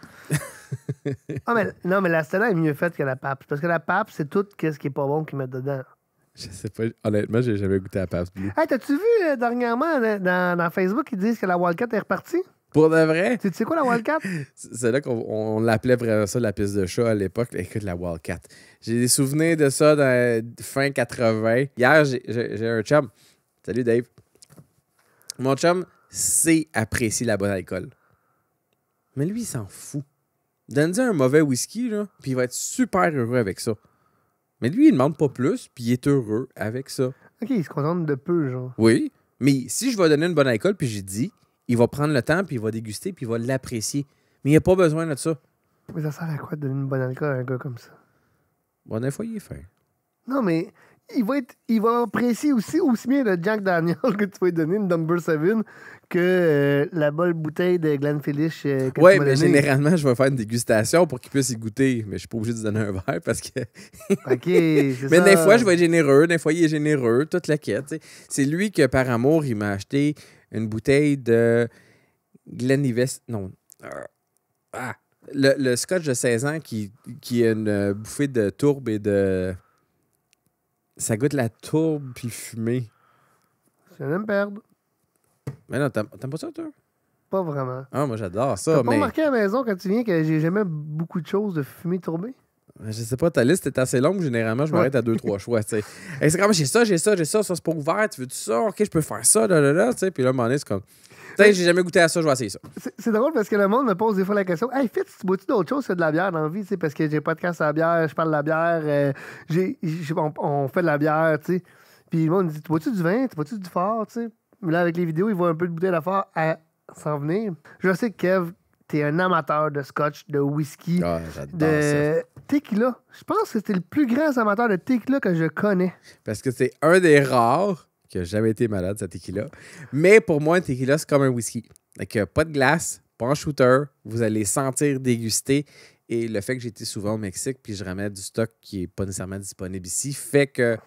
ah, mais, non, mais la Stella est mieux faite que la PAPS. Parce que la PAPS, c'est tout ce qui est pas bon qu'ils mettent dedans. Je sais pas. Honnêtement, j'ai jamais goûté la PAPS Blue. Hey, t'as-tu vu euh, dernièrement dans, Facebook, ils disent que la Wildcat est repartie? Pour de vrai? Tu sais quoi, la Wildcat? c'est là qu'on l'appelait vraiment ça la piste de chat à l'époque. Écoute, la Wildcat. J'ai des souvenirs de ça dans fin 80. Hier, j'ai un chum. Salut, Dave. Mon chum, c'est apprécier la bonne alcool. Mais lui, il s'en fout. Donne-lui un mauvais whisky, là, puis il va être super heureux avec ça. Mais lui, il ne demande pas plus, puis il est heureux avec ça. OK, il se contente de peu, genre. Oui, mais si je vais donner une bonne alcool, puis j'ai dit, il va prendre le temps, puis il va déguster, puis il va l'apprécier. Mais il a pas besoin de ça. Mais ça sert à quoi de donner une bonne alcool à un gars comme ça? Bon, fois, il est fin. Non, mais il va, être, il va apprécier aussi, aussi bien le Jack Daniel que tu vas lui donner, une number Seven que euh, la bonne bouteille de Glenfiddich. Euh, Oui, mais généralement, je vais faire une dégustation pour qu'il puisse y goûter, mais je suis pas obligé de donner un verre parce que. ok, Mais ça. des fois, je vais être généreux, des fois, il est généreux, toute la quête. C'est lui que, par amour, il m'a acheté une bouteille de Glenlivet. Non. Euh, ah. Le, scotch de 16 ans qui, qui a une euh, bouffée de tourbe et de ça goûte la tourbe puis fumée. Je vais me perdre. Mais non, t'aimes pas ça, toi? Pas vraiment. Ah, moi, j'adore ça. T'as pas remarqué à la maison quand tu viens que j'ai jamais beaucoup de choses de fumée tourbée? Euh, je sais pas, ta liste est assez longue. Généralement, je m'arrête à deux, trois choix. et eh, c'est comme j'ai ça, j'ai ça, j'ai ça, ça c'est pas ouvert, tu veux tout ça, ok, je peux faire ça, là, là, là. Puis là, à un moment donné, c'est comme j'ai jamais goûté à ça, je vais essayer ça. C'est drôle parce que le monde me pose des fois la question Hey, Fitz, tu bois-tu d'autres choses que de la bière dans la vie Parce que j'ai casse à la bière, je parle de la bière, euh, on, fait de la bière, tu sais. Puis le monde me dit Tu bois-tu du vin Tu bois-tu du fort, tu sais Mais là, avec les vidéos, ils voient un peu de bouteille de fort à s'en venir. Je sais que Kev, t'es un amateur de scotch, de whisky, ah, de ça. tequila. Je pense que c'était le plus grand amateur de tequila que je connais. Parce que c'est un des rares qui j'ai jamais été malade, sa tequila. Mais pour moi, un tequila, c'est comme un whisky. Donc, pas de glace, pas en shooter. Vous allez sentir, déguster. Et le fait que j'étais souvent au Mexique, puis je ramène du stock qui n'est pas nécessairement disponible ici, fait que.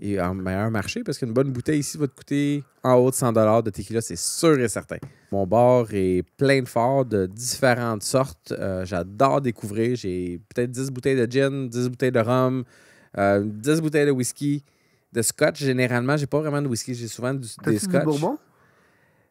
est en meilleur marché, parce qu'une bonne bouteille ici va te coûter en haut de 100 de tequila, c'est sûr et certain. Mon bar est plein de forts, de différentes sortes. Euh, j'adore découvrir. J'ai peut-être 10 bouteilles de gin, 10 bouteilles de rhum, 10 euh, bouteilles de whisky. De scotch, généralement, j'ai pas vraiment de whisky, j'ai souvent du, des scotch. Du bourbon?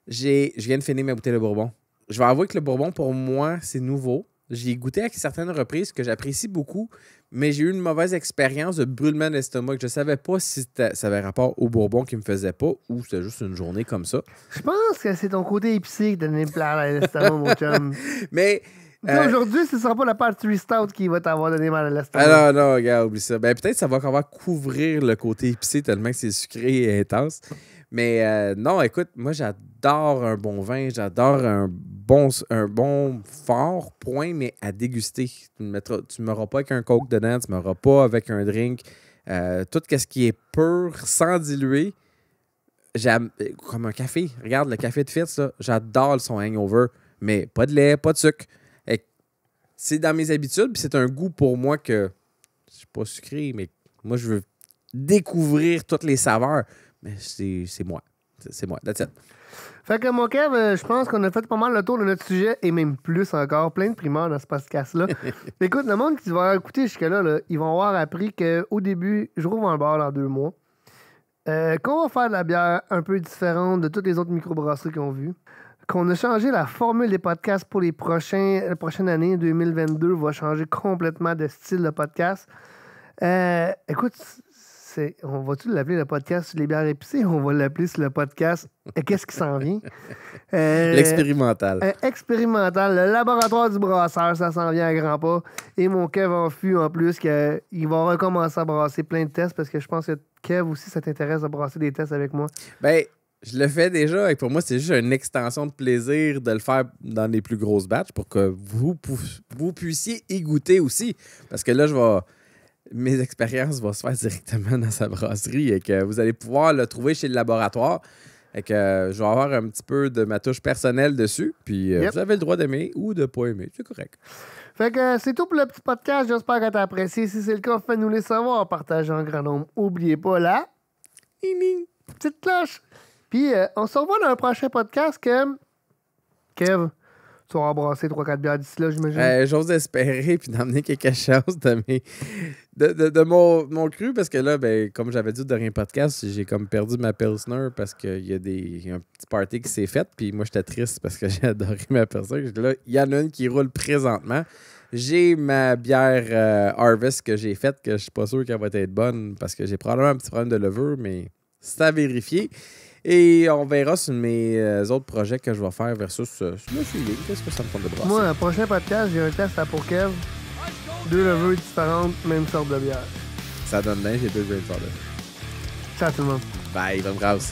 je viens de finir ma bouteille de bourbon. Je vais avouer que le bourbon, pour moi, c'est nouveau. J'ai goûté à certaines reprises que j'apprécie beaucoup, mais j'ai eu une mauvaise expérience de brûlement d'estomac. Je ne savais pas si ça avait rapport au bourbon qui me faisait pas ou c'était juste une journée comme ça. Je pense que c'est ton côté épicé qui donnait plein à l'estomac, mon chum. Mais euh, aujourd'hui, ce ne sera pas la part 3 Stout qui va t'avoir donné mal à l'estomac. Ah non, non, regarde, oublie ça. Ben, peut-être que ça va encore couvrir le côté épicé tellement que c'est sucré et intense. Mais euh, non, écoute, moi, j'adore un bon vin. J'adore un bon, un bon fort point, mais à déguster. Tu ne me m'auras pas avec un coke dedans, tu ne m'auras pas avec un drink. Euh, tout ce qui est pur, sans diluer, euh, comme un café. Regarde, le café de Fitz, j'adore son hangover, mais pas de lait, pas de sucre c'est dans mes habitudes, puis c'est un goût pour moi que. Je suis pas sucré, mais moi, je veux découvrir toutes les saveurs. Mais c'est moi. C'est moi. That's it. Fait que, mon Kev, euh, je pense qu'on a fait pas mal le tour de notre sujet et même plus encore. Plein de primeurs dans ce podcast-là. Écoute, le monde qui va écouter jusque-là, là, ils vont avoir appris qu'au début, je rouvre un bar dans deux mois. Euh, qu'on va faire de la bière un peu différente de toutes les autres microbrasseries qu'on a vues qu'on a changé la formule des podcasts pour les prochains, la prochaine 2022. va changer complètement de style le podcast. Euh, écoute, c'est, on va-tu l'appeler le podcast sur les bières épicées on va l'appeler sur le podcast euh, Qu'est-ce qui s'en vient L'expérimental. Euh, expérimental. Le laboratoire du brasseur, ça s'en vient à grands pas. Et mon Kev en fut en plus Il va recommencer à brasser plein de tests parce que je pense que Kev aussi, ça t'intéresse de brasser des tests avec moi. Ben, je le fais déjà et pour moi, c'est juste une extension de plaisir de le faire dans les plus grosses batches pour que vous, vous puissiez y goûter aussi. Parce que là, je vais mes expériences vont se faire directement dans sa brasserie et que vous allez pouvoir le trouver chez le laboratoire. Et que je vais avoir un petit peu de ma touche personnelle dessus. Puis euh, vous avez le droit d'aimer ou de ne pas aimer. C'est correct. Fait que euh, c'est tout pour le petit podcast. J'espère que as apprécié. Si c'est le cas, faites nous le savoir. Partagez un grand nombre. Oubliez pas la... Petite cloche. Puis, euh, on se revoit dans un prochain podcast que. Kev, tu vas embrasser 3-4 bières d'ici là, j'imagine. Euh, j'ose espérer, puis d'amener quelque chose de, de, de, de mon, cru, parce que là, ben, comme j'avais dit au dernier podcast, j'ai comme perdu ma Pilsner parce qu'il y a un petit party qui s'est fait, puis moi, j'étais triste parce que j'ai adoré ma Pilsner. Là, il y en a une qui roule présentement. J'ai ma bière euh, Harvest que j'ai faite, que je suis pas sûr qu'elle va être bonne parce que j'ai probablement un petit problème de levure, mais ça à vérifier. Et on verra sur mes euh, autres projets que je vais faire versus euh, Qu'est-ce que ça me tente de brasser? Moi, le prochain podcast, j'ai un test à pour Kev. Deux levures différentes, même sorte de bière. Ça donne bien, j'ai deux grapes ciao tout le monde. Bye, bonne grâce.